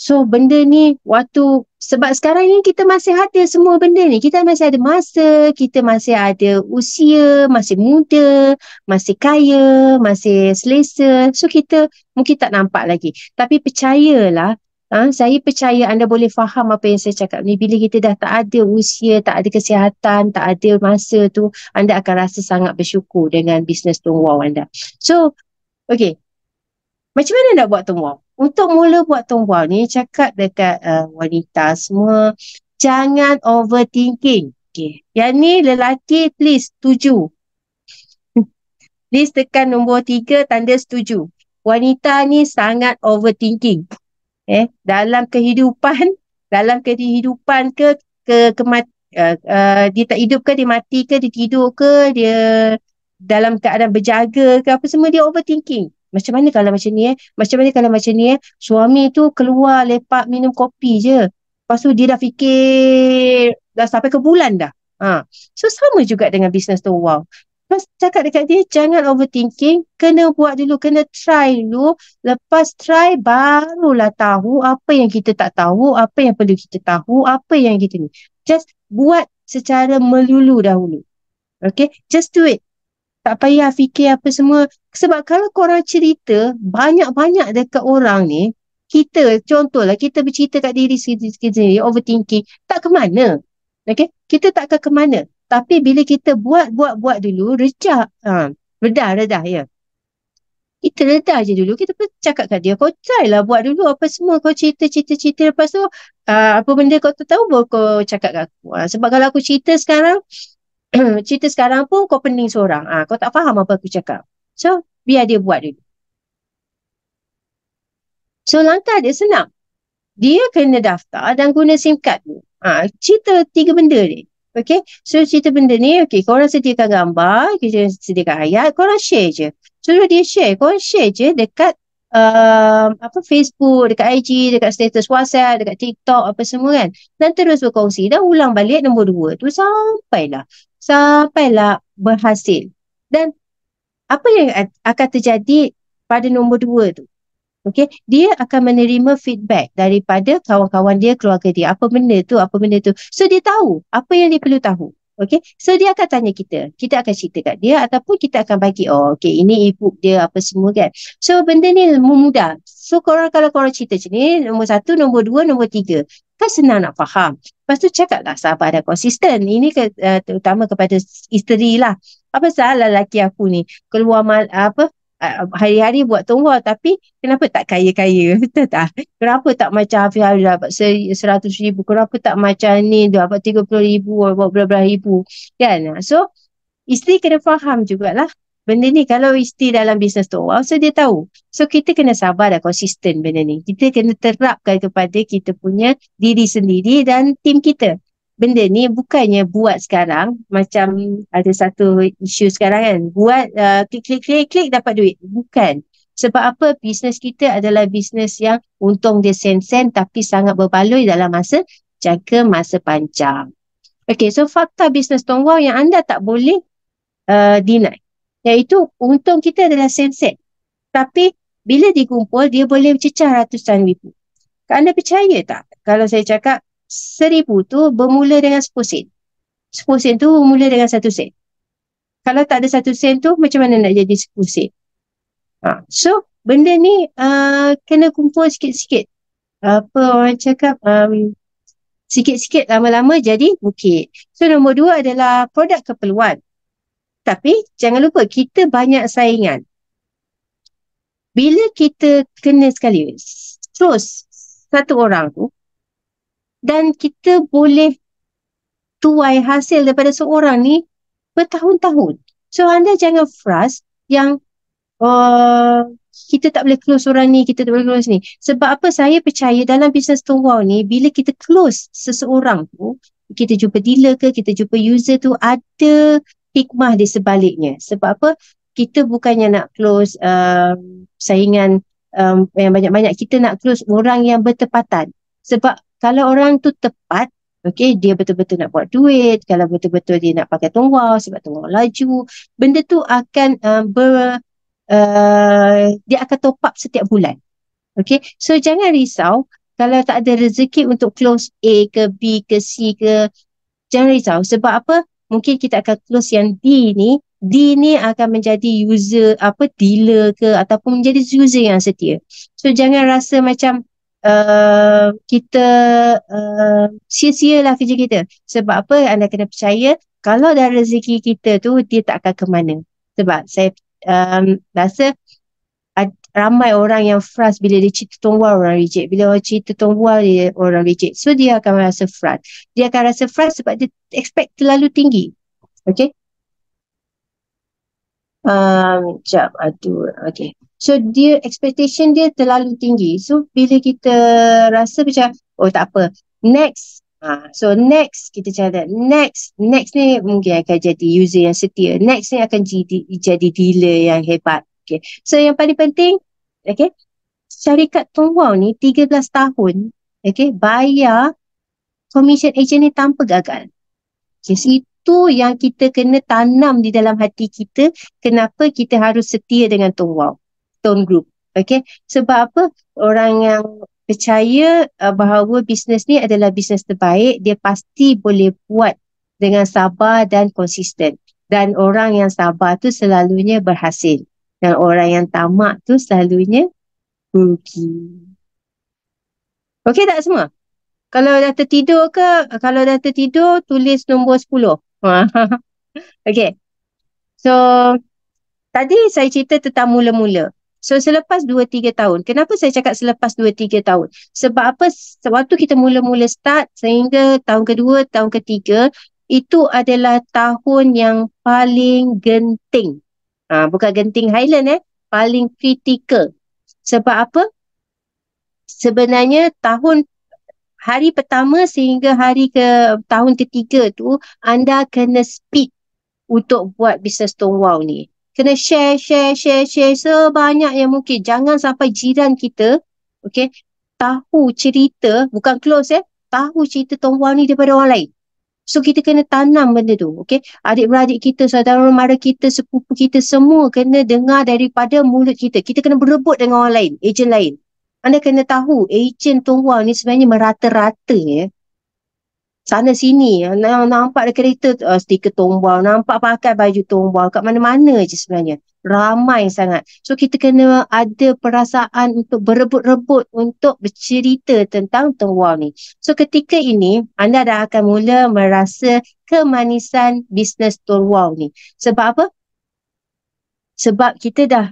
So benda ni waktu sebab sekarang ni kita masih ada semua benda ni. Kita masih ada masa, kita masih ada usia, masih muda, masih kaya, masih selesa. So kita mungkin tak nampak lagi. Tapi percayalah, ha, saya percaya anda boleh faham apa yang saya cakap ni. Bila kita dah tak ada usia, tak ada kesihatan, tak ada masa tu, anda akan rasa sangat bersyukur dengan bisnes tu wow anda. So, okay. Macam mana nak buat tu wow? untuk mula buat tumbal ni cakap dekat uh, wanita semua jangan overthinking okey yang ni lelaki please setuju please tekan nombor tiga tanda setuju wanita ni sangat overthinking eh dalam kehidupan dalam kehidupan ke ke kemat uh, uh, dia tak hidup ke dia mati ke dia tidur ke dia dalam keadaan berjaga ke apa semua dia overthinking macam mana kalau macam ni eh? Macam mana kalau macam ni eh? Suami tu keluar lepak minum kopi je. Lepas tu dia dah fikir dah sampai ke bulan dah. Ha. So sama juga dengan bisnes tu. Wow. Lepas cakap dekat dia jangan overthinking. Kena buat dulu. Kena try dulu. Lepas try barulah tahu apa yang kita tak tahu. Apa yang perlu kita tahu. Apa yang kita ni. Just buat secara melulu dahulu. Okay. Just do it. Tak payah fikir apa semua. Sebab kalau korang cerita banyak-banyak dekat orang ni, kita contohlah kita bercerita kat diri sendiri, overthinking, tak ke mana. Okay? Kita tak akan ke mana. Tapi bila kita buat-buat-buat dulu, rejak, ha, redah-redah ya. Kita redah je dulu. Kita pun cakap kat dia, kau try lah buat dulu apa semua kau cerita-cerita-cerita. Lepas tu, ha, apa benda kau tak tahu baru kau cakap kat aku. Ha, sebab kalau aku cerita sekarang, cerita sekarang pun kau pening seorang. Ha, kau tak faham apa aku cakap. So, biar dia buat dulu. So, langkah dia senang. Dia kena daftar dan guna SIM card ni. Ha, cerita tiga benda ni. Okay. So, cerita benda ni. Okay, korang sediakan gambar. Kita sediakan ayat. Korang share je. So dia share. Korang share je dekat um, apa Facebook, dekat IG, dekat status WhatsApp, dekat TikTok, apa semua kan. Dan terus berkongsi. Dan ulang balik nombor dua tu sampailah. Sampailah berhasil. Dan apa yang akan terjadi pada nombor dua tu? Okay, dia akan menerima feedback daripada kawan-kawan dia, keluarga dia. Apa benda tu, apa benda tu. So, dia tahu apa yang dia perlu tahu. Okay, so dia akan tanya kita. Kita akan cerita kat dia ataupun kita akan bagi, oh, okay, ini ebook dia, apa semua kan. So, benda ni mudah. So, korang kalau korang cerita macam ni, nombor satu, nombor dua, nombor tiga. Kan senang nak faham. Lepas tu, cakap lah sahabat dan konsisten. Ini ke, uh, terutama kepada isteri lah apa salah laki aku ni keluar mal, apa hari-hari buat tunggal tapi kenapa tak kaya-kaya betul tak kenapa tak macam Hafiz Hafiz dapat seratus ribu kenapa tak macam ni dapat tiga puluh ribu dapat berapa ribu kan so isteri kena faham jugalah benda ni kalau isteri dalam bisnes tu wow, so dia tahu so kita kena sabar dan konsisten benda ni kita kena terapkan kepada kita punya diri sendiri dan tim kita benda ni bukannya buat sekarang macam ada satu isu sekarang kan buat uh, klik uh, klik klik klik dapat duit bukan sebab apa bisnes kita adalah bisnes yang untung dia sen-sen tapi sangat berbaloi dalam masa jangka masa panjang. Okay, so fakta bisnes Tong yang anda tak boleh uh, deny. Iaitu untung kita adalah sen-sen. Tapi bila dikumpul, dia boleh cecah ratusan ribu. Anda percaya tak kalau saya cakap seribu tu bermula dengan sepuluh sen. Sepuluh sen tu bermula dengan satu sen. Kalau tak ada satu sen tu macam mana nak jadi sepuluh sen? Ha. So benda ni uh, kena kumpul sikit-sikit. Apa orang cakap? Um, sikit-sikit lama-lama jadi bukit. So nombor dua adalah produk keperluan. Tapi jangan lupa kita banyak saingan. Bila kita kena sekali terus satu orang tu dan kita boleh tuai hasil daripada seorang ni bertahun-tahun. So anda jangan frust yang uh, kita tak boleh close orang ni, kita tak boleh close ni. Sebab apa saya percaya dalam bisnes tu wow ni, bila kita close seseorang tu, kita jumpa dealer ke, kita jumpa user tu, ada hikmah di sebaliknya. Sebab apa? Kita bukannya nak close uh, saingan um, yang banyak-banyak. Kita nak close orang yang bertepatan. Sebab kalau orang tu tepat okay, dia betul-betul nak buat duit kalau betul-betul dia nak pakai tunggal sebab tunggal laju benda tu akan um, ber uh, dia akan top up setiap bulan okay? so jangan risau kalau tak ada rezeki untuk close A ke B ke C ke jangan risau sebab apa mungkin kita akan close yang D ni D ni akan menjadi user apa dealer ke ataupun menjadi user yang setia. So jangan rasa macam uh, kita uh, sia-sialah kerja kita. Sebab apa anda kena percaya kalau dah rezeki kita tu dia tak akan ke mana. Sebab saya um, rasa ramai orang yang frust bila dia cerita tongwal orang reject. Bila orang cerita tongwal dia orang reject. So dia akan rasa frust. Dia akan rasa frust sebab dia expect terlalu tinggi. Okay. Um, jap, aduh. Okay. So dia expectation dia terlalu tinggi. So bila kita rasa macam oh tak apa. Next Ha, so next kita cakap next next ni mungkin akan jadi user yang setia next ni akan jadi jadi dealer yang hebat okay. so yang paling penting okay, syarikat Tung Wow ni 13 tahun okay, bayar commission agent ni tanpa gagal okay, so itu yang kita kena tanam di dalam hati kita kenapa kita harus setia dengan Tung Wow tone group. Okay. Sebab apa? Orang yang percaya uh, bahawa bisnes ni adalah bisnes terbaik, dia pasti boleh buat dengan sabar dan konsisten. Dan orang yang sabar tu selalunya berhasil. Dan orang yang tamak tu selalunya rugi. Okey tak semua? Kalau dah tertidur ke? Kalau dah tertidur, tulis nombor 10. Okey. So, tadi saya cerita tentang mula-mula. So selepas 2-3 tahun, kenapa saya cakap selepas 2-3 tahun? Sebab apa? Sewaktu kita mula-mula start sehingga tahun kedua, tahun ketiga, itu adalah tahun yang paling genting. Ha, bukan genting Highland eh, paling kritikal. Sebab apa? Sebenarnya tahun hari pertama sehingga hari ke tahun ketiga tu anda kena speed untuk buat bisnes Stonewall ni kena share, share, share, share sebanyak yang mungkin. Jangan sampai jiran kita, okay, tahu cerita, bukan close eh, tahu cerita tombol ni daripada orang lain. So kita kena tanam benda tu, okay. Adik-beradik kita, saudara mara kita, sepupu kita, semua kena dengar daripada mulut kita. Kita kena berebut dengan orang lain, ejen lain. Anda kena tahu, ejen tombol ni sebenarnya merata-rata, ya. Eh? sana sini yang nampak ada kereta uh, stiker tombol nampak pakai baju tombol kat mana-mana je sebenarnya ramai sangat so kita kena ada perasaan untuk berebut-rebut untuk bercerita tentang tombol ni so ketika ini anda dah akan mula merasa kemanisan bisnes tombol ni sebab apa sebab kita dah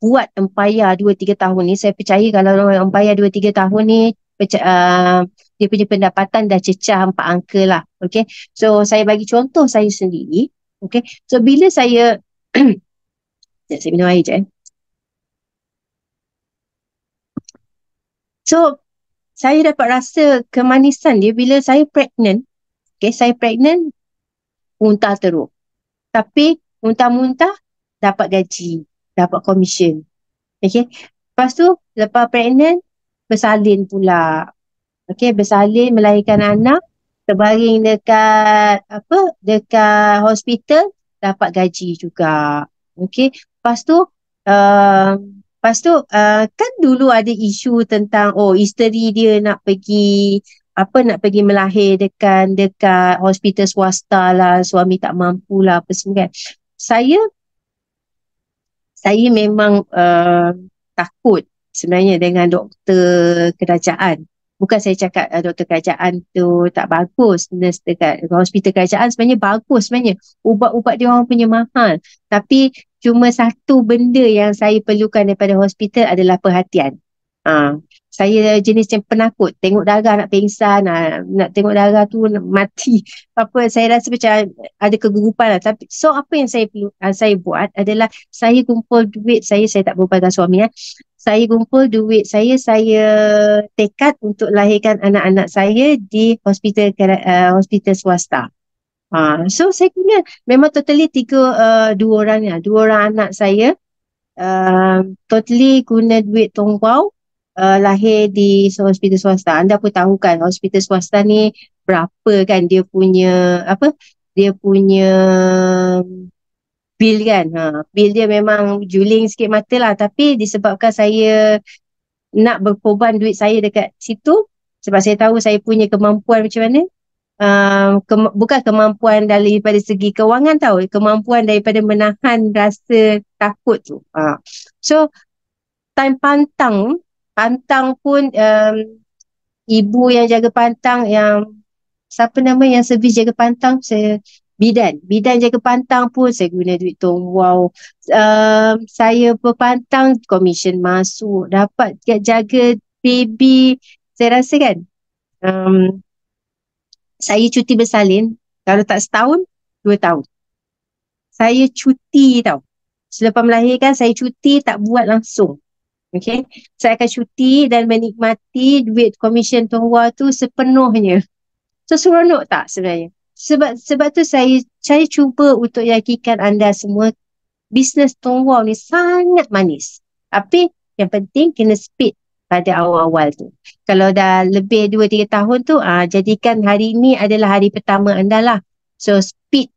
buat empayar 2 3 tahun ni saya percaya kalau orang empayar 2 3 tahun ni uh, dia punya pendapatan dah cecah empat angka lah. Okay. So saya bagi contoh saya sendiri. Okay. So bila saya, saya minum air je eh. So saya dapat rasa kemanisan dia bila saya pregnant. Okay. Saya pregnant, muntah teruk. Tapi muntah-muntah dapat gaji, dapat komisen. Okay. Lepas tu, lepas pregnant, bersalin pula. Okey, bersalin melahirkan anak, terbaring dekat apa? Dekat hospital dapat gaji juga. Okey, lepas tu uh, lepas tu uh, kan dulu ada isu tentang oh isteri dia nak pergi apa nak pergi melahir dekat dekat hospital swasta lah suami tak mampu lah apa semua kan saya saya memang uh, takut sebenarnya dengan doktor kerajaan bukan saya cakap uh, doktor kerajaan tu tak bagus nurse dekat hospital kerajaan sebenarnya bagus sebenarnya ubat-ubat dia orang punya mahal tapi cuma satu benda yang saya perlukan daripada hospital adalah perhatian ah saya jenis yang penakut tengok darah nak pingsan nak, ah, nak tengok darah tu nak mati apa saya rasa macam ada kegugupan lah tapi so apa yang saya ah, saya buat adalah saya kumpul duit saya saya tak berubah dengan suami ya eh. saya kumpul duit saya saya tekad untuk lahirkan anak-anak saya di hospital uh, hospital swasta uh, so saya punya memang totally tiga uh, dua orang ya dua orang anak saya Uh, totally guna duit tongkau uh, lahir di hospital swasta anda pun tahu kan hospital swasta ni berapa kan dia punya apa dia punya bil kan ha bil dia memang juling sikit mata lah tapi disebabkan saya nak berkorban duit saya dekat situ sebab saya tahu saya punya kemampuan macam mana Uh, um, ke- bukan kemampuan daripada segi kewangan tau kemampuan daripada menahan rasa takut tu uh. so time pantang pantang pun um, ibu yang jaga pantang yang siapa nama yang servis jaga pantang saya bidan bidan jaga pantang pun saya guna duit tu wow um, saya berpantang komisen masuk dapat jaga baby saya rasa kan um, saya cuti bersalin kalau tak setahun dua tahun saya cuti tau selepas melahirkan saya cuti tak buat langsung Okay. Saya akan cuti dan menikmati duit komisen Tuhwa tu sepenuhnya. So seronok tak sebenarnya? Sebab sebab tu saya saya cuba untuk yakinkan anda semua bisnes Tuhwa ni sangat manis. Tapi yang penting kena speed pada awal-awal tu. Kalau dah lebih 2-3 tahun tu, ah jadikan hari ni adalah hari pertama anda lah. So speed.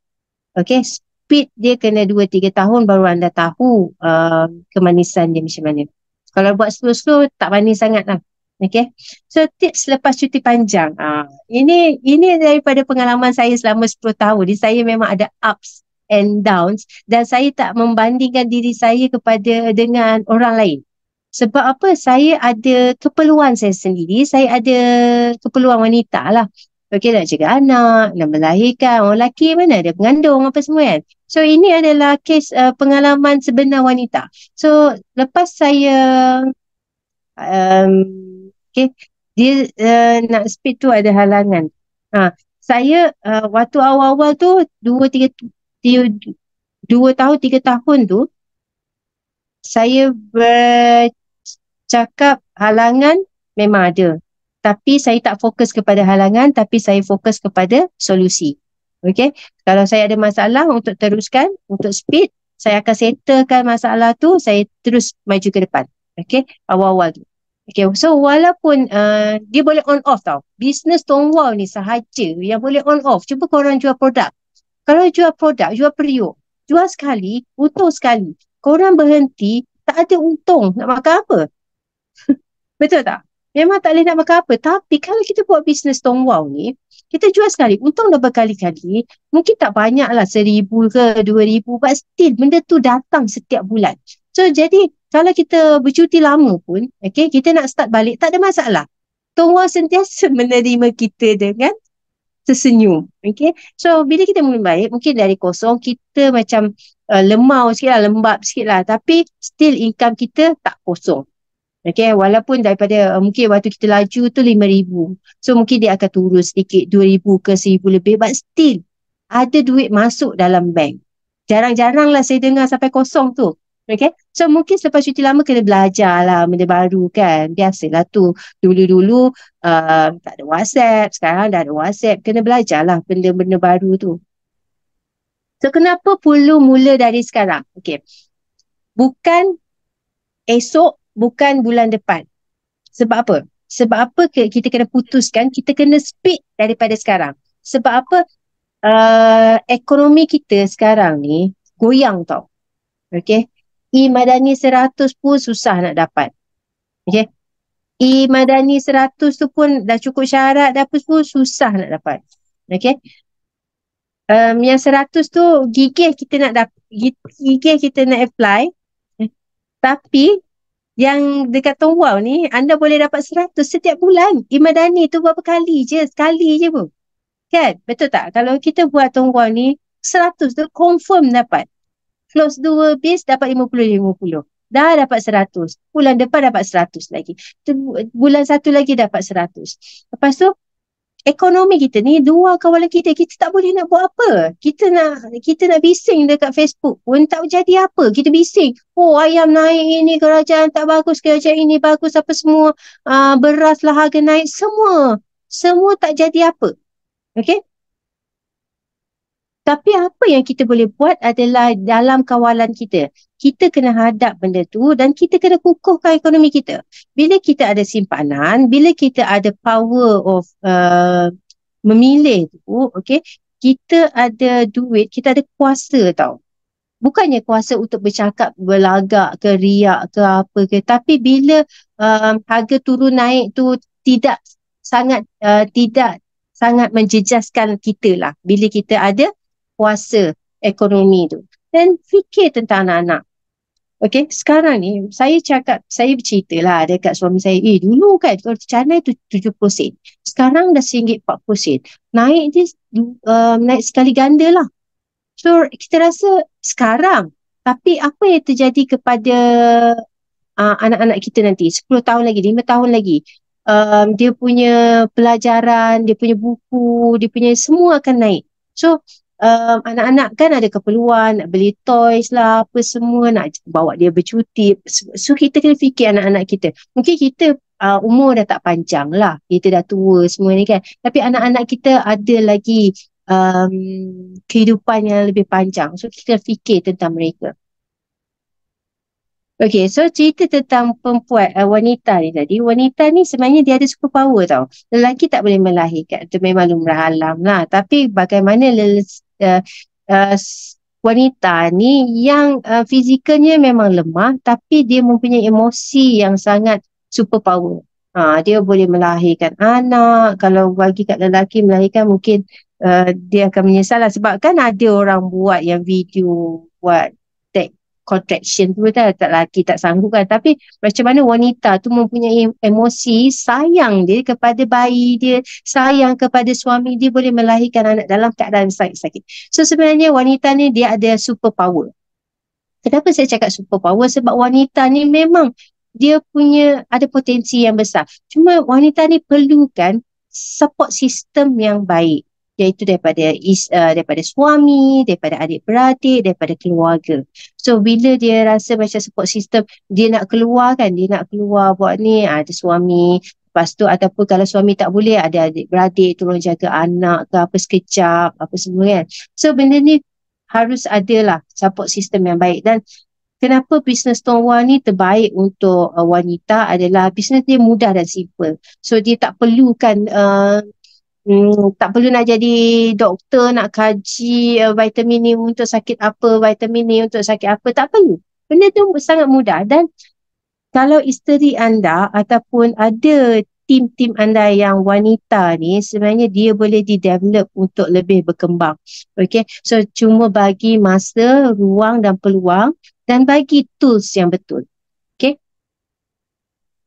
Okay, speed dia kena 2-3 tahun baru anda tahu uh, kemanisan dia macam mana. Kalau buat slow-slow tak manis sangat lah. Okay. So tips lepas cuti panjang. Ha. Ini ini daripada pengalaman saya selama 10 tahun. Di saya memang ada ups and downs dan saya tak membandingkan diri saya kepada dengan orang lain. Sebab apa? Saya ada keperluan saya sendiri. Saya ada keperluan wanita lah. Okay, nak jaga anak, nak melahirkan. Orang lelaki mana ada pengandung apa semua kan. So ini adalah kes uh, pengalaman sebenar wanita. So lepas saya um, okay, dia uh, nak speed tu ada halangan. Ha, saya uh, waktu awal-awal tu dua 3 tiga, dua tahun tiga tahun tu saya bercakap halangan memang ada. Tapi saya tak fokus kepada halangan tapi saya fokus kepada solusi. Okay. Kalau saya ada masalah untuk teruskan, untuk speed, saya akan settlekan masalah tu, saya terus maju ke depan. Okay. Awal-awal tu. Okay. So, walaupun uh, dia boleh on off tau. Business tongwal ni sahaja yang boleh on off. Cuba korang jual produk. Kalau jual produk, jual periuk. Jual sekali, untung sekali. Korang berhenti, tak ada untung. Nak makan apa? Betul tak? memang tak boleh nak makan apa. Tapi kalau kita buat bisnes Tong Wow ni, kita jual sekali, untung dah berkali-kali, mungkin tak banyak lah seribu ke dua ribu, but still benda tu datang setiap bulan. So jadi kalau kita bercuti lama pun, okay, kita nak start balik, tak ada masalah. Tong Wow sentiasa menerima kita dengan tersenyum. Okay? So bila kita mula baik, mungkin dari kosong kita macam uh, lemau sikit lah, lembab sikit lah. Tapi still income kita tak kosong. Okay, walaupun daripada uh, mungkin waktu kita laju tu 5,000. So mungkin dia akan turun sedikit 2,000 ke 1,000 lebih but still ada duit masuk dalam bank. Jarang-jarang lah saya dengar sampai kosong tu. Okay, so mungkin selepas cuti lama kena belajar lah benda baru kan. Biasalah tu. Dulu-dulu uh, tak ada WhatsApp, sekarang dah ada WhatsApp. Kena belajar lah benda-benda baru tu. So kenapa perlu mula dari sekarang? Okay, bukan esok bukan bulan depan. Sebab apa? Sebab apa kita kena putuskan, kita kena speed daripada sekarang. Sebab apa uh, ekonomi kita sekarang ni goyang tau. Okay. E-Madani seratus pun susah nak dapat. Okay. E-Madani seratus tu pun dah cukup syarat dah pun susah nak dapat. Okay. Um, yang seratus tu gigih kita nak dapat, gigih kita nak apply. Eh? Tapi yang dekat kata wow ni anda boleh dapat seratus setiap bulan imadani tu berapa kali je sekali je pun kan betul tak kalau kita buat tong wow ni seratus tu confirm dapat close dua bis dapat lima puluh lima puluh. dah dapat seratus. bulan depan dapat seratus lagi bulan satu lagi dapat seratus. lepas tu ekonomi kita ni dua kawalan kita kita tak boleh nak buat apa kita nak kita nak bising dekat Facebook pun tak jadi apa kita bising oh ayam naik ini kerajaan tak bagus kerajaan ini bagus apa semua uh, beras lah harga naik semua semua tak jadi apa okey tapi apa yang kita boleh buat adalah dalam kawalan kita kita kena hadap benda tu dan kita kena kukuhkan ekonomi kita. Bila kita ada simpanan, bila kita ada power of uh, memilih tu, okay, kita ada duit, kita ada kuasa tau. Bukannya kuasa untuk bercakap berlagak ke riak ke apa ke, tapi bila um, harga turun naik tu tidak sangat uh, tidak sangat menjejaskan kita lah bila kita ada kuasa ekonomi tu. Dan fikir tentang anak-anak. Okay sekarang ni saya cakap, saya bercerita lah dekat suami saya, eh dulu kan kalau tercanai tu 70 sen. Sekarang dah RM1.40. Naik ni, um, uh, naik sekali ganda lah. So, kita rasa sekarang. Tapi apa yang terjadi kepada uh, anak-anak kita nanti? 10 tahun lagi, 5 tahun lagi. Um, dia punya pelajaran, dia punya buku, dia punya semua akan naik. So, um, anak-anak kan ada keperluan nak beli toys lah apa semua nak bawa dia bercuti so kita kena fikir anak-anak kita mungkin kita uh, umur dah tak panjang lah kita dah tua semua ni kan tapi anak-anak kita ada lagi um, kehidupan yang lebih panjang so kita fikir tentang mereka Okay, so cerita tentang perempuan, uh, wanita ni tadi. Wanita ni sebenarnya dia ada super power tau. Lelaki tak boleh melahirkan. Itu memang lumrah alam lah. Tapi bagaimana lelaki, uh, uh, wanita ni yang uh, fizikalnya memang lemah tapi dia mempunyai emosi yang sangat super power. Ha, dia boleh melahirkan anak. Kalau bagi kat lelaki melahirkan mungkin uh, dia akan menyesal lah. Sebab kan ada orang buat yang video buat contraction tu betul tak laki tak sanggup kan tapi macam mana wanita tu mempunyai emosi sayang dia kepada bayi dia sayang kepada suami dia boleh melahirkan anak dalam keadaan sakit-sakit so sebenarnya wanita ni dia ada super power kenapa saya cakap super power sebab wanita ni memang dia punya ada potensi yang besar cuma wanita ni perlukan support system yang baik iaitu daripada is, uh, daripada suami, daripada adik beradik, daripada keluarga. So bila dia rasa macam support system, dia nak keluar kan, dia nak keluar buat ni, ah, ada suami, lepas tu ataupun kalau suami tak boleh, ada adik beradik tolong jaga anak ke apa sekejap, apa semua kan. So benda ni harus ada lah support system yang baik dan kenapa bisnes Tuan Wah ni terbaik untuk uh, wanita adalah bisnes dia mudah dan simple. So dia tak perlukan uh, Hmm, tak perlu nak jadi doktor nak kaji uh, vitamin ni untuk sakit apa, vitamin ni untuk sakit apa, tak perlu. Benda tu sangat mudah dan kalau isteri anda ataupun ada tim-tim anda yang wanita ni sebenarnya dia boleh di develop untuk lebih berkembang. Okay, so cuma bagi masa, ruang dan peluang dan bagi tools yang betul.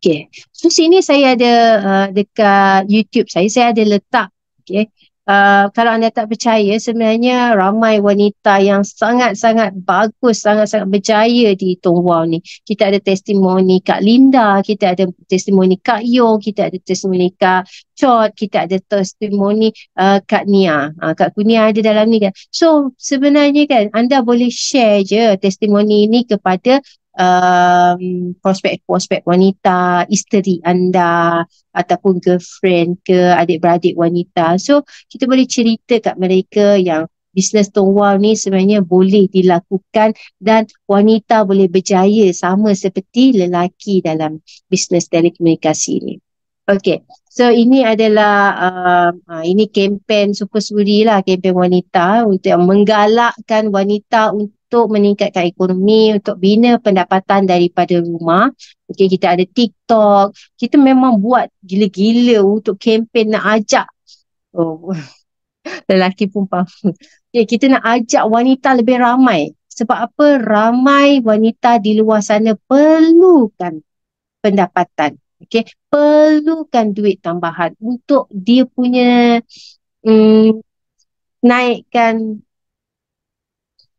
Okay. So sini saya ada uh, dekat YouTube saya, saya ada letak. Okay. Uh, kalau anda tak percaya, sebenarnya ramai wanita yang sangat-sangat bagus, sangat-sangat berjaya di Tong Wow ni. Kita ada testimoni Kak Linda, kita ada testimoni Kak Yo, kita ada testimoni Kak Chot, kita ada testimoni uh, Kak Nia. Uh, Kak Kunia ada dalam ni kan. So sebenarnya kan anda boleh share je testimoni ni kepada um, prospek-prospek wanita, isteri anda ataupun girlfriend ke adik-beradik wanita. So kita boleh cerita kat mereka yang bisnes tongwal ni sebenarnya boleh dilakukan dan wanita boleh berjaya sama seperti lelaki dalam bisnes telekomunikasi ni. Okay, so ini adalah uh, ini kempen super suri lah, kempen wanita untuk menggalakkan wanita untuk untuk meningkatkan ekonomi, untuk bina pendapatan daripada rumah. Okay, kita ada TikTok. Kita memang buat gila-gila untuk kempen nak ajak. Oh, lelaki pun paham. Okay, kita nak ajak wanita lebih ramai. Sebab apa? Ramai wanita di luar sana perlukan pendapatan. Okay, perlukan duit tambahan untuk dia punya um, naikkan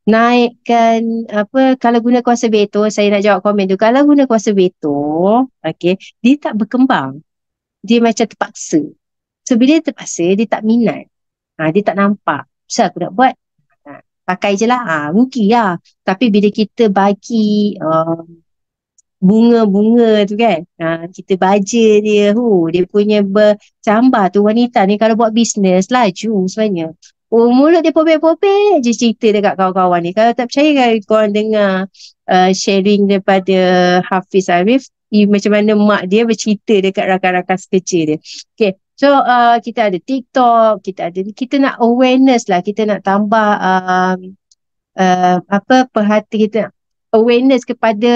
naikkan apa kalau guna kuasa veto saya nak jawab komen tu kalau guna kuasa veto okey dia tak berkembang dia macam terpaksa so bila dia terpaksa dia tak minat ha, dia tak nampak so aku nak buat ha, pakai je lah ha, mungkin lah tapi bila kita bagi um, bunga-bunga tu kan ha, kita baja dia hu, dia punya bercambah tu wanita ni kalau buat bisnes laju sebenarnya Oh, mulut dia popek-popek je cerita dekat kawan-kawan ni. Kalau tak percaya kan korang dengar uh, sharing daripada Hafiz Arif i, macam mana mak dia bercerita dekat rakan-rakan sekecil dia. Okay. So uh, kita ada TikTok, kita ada kita nak awareness lah, kita nak tambah um, uh, apa perhati kita awareness kepada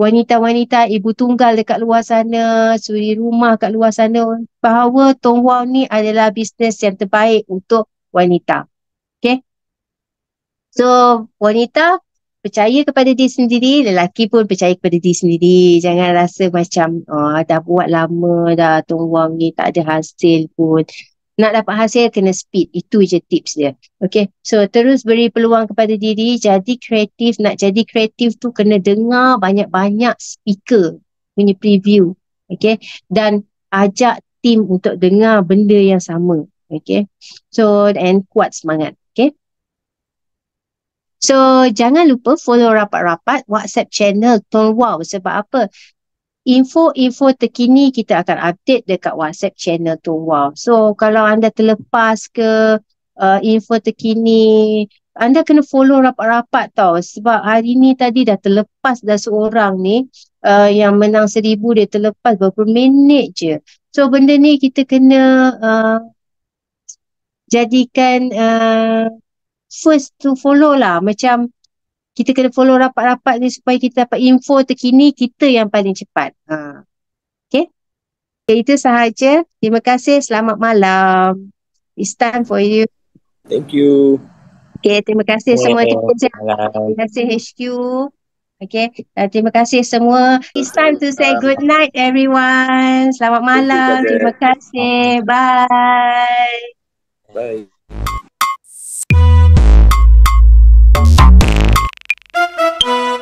wanita-wanita ibu tunggal dekat luar sana, suri rumah dekat luar sana bahawa Tong Wow ni adalah bisnes yang terbaik untuk wanita. Okay. So wanita percaya kepada diri sendiri, lelaki pun percaya kepada diri sendiri. Jangan rasa macam oh, dah buat lama dah orang ni tak ada hasil pun. Nak dapat hasil kena speed. Itu je tips dia. Okay. So terus beri peluang kepada diri. Jadi kreatif. Nak jadi kreatif tu kena dengar banyak-banyak speaker punya preview. Okay. Dan ajak tim untuk dengar benda yang sama. Okay. So, and kuat semangat. Okay. So, jangan lupa follow rapat-rapat WhatsApp channel Turwow. Sebab apa? Info-info terkini kita akan update dekat WhatsApp channel Turwow. So, kalau anda terlepas ke uh, info terkini, anda kena follow rapat-rapat tau. Sebab hari ni tadi dah terlepas dah seorang ni uh, yang menang seribu dia terlepas beberapa minit je. So, benda ni kita kena... Uh, jadikan uh, first to follow lah macam kita kena follow rapat-rapat ni supaya kita dapat info terkini kita yang paling cepat. Ha. Okay. okay. Ya, itu sahaja. Terima kasih. Selamat malam. It's time for you. Thank you. Okay. Terima kasih Boleh. semua. Terima kasih. Terima kasih HQ. Okay. Uh, terima kasih semua. It's time to say good night everyone. Selamat malam. Terima kasih. Bye. Bye. Bye.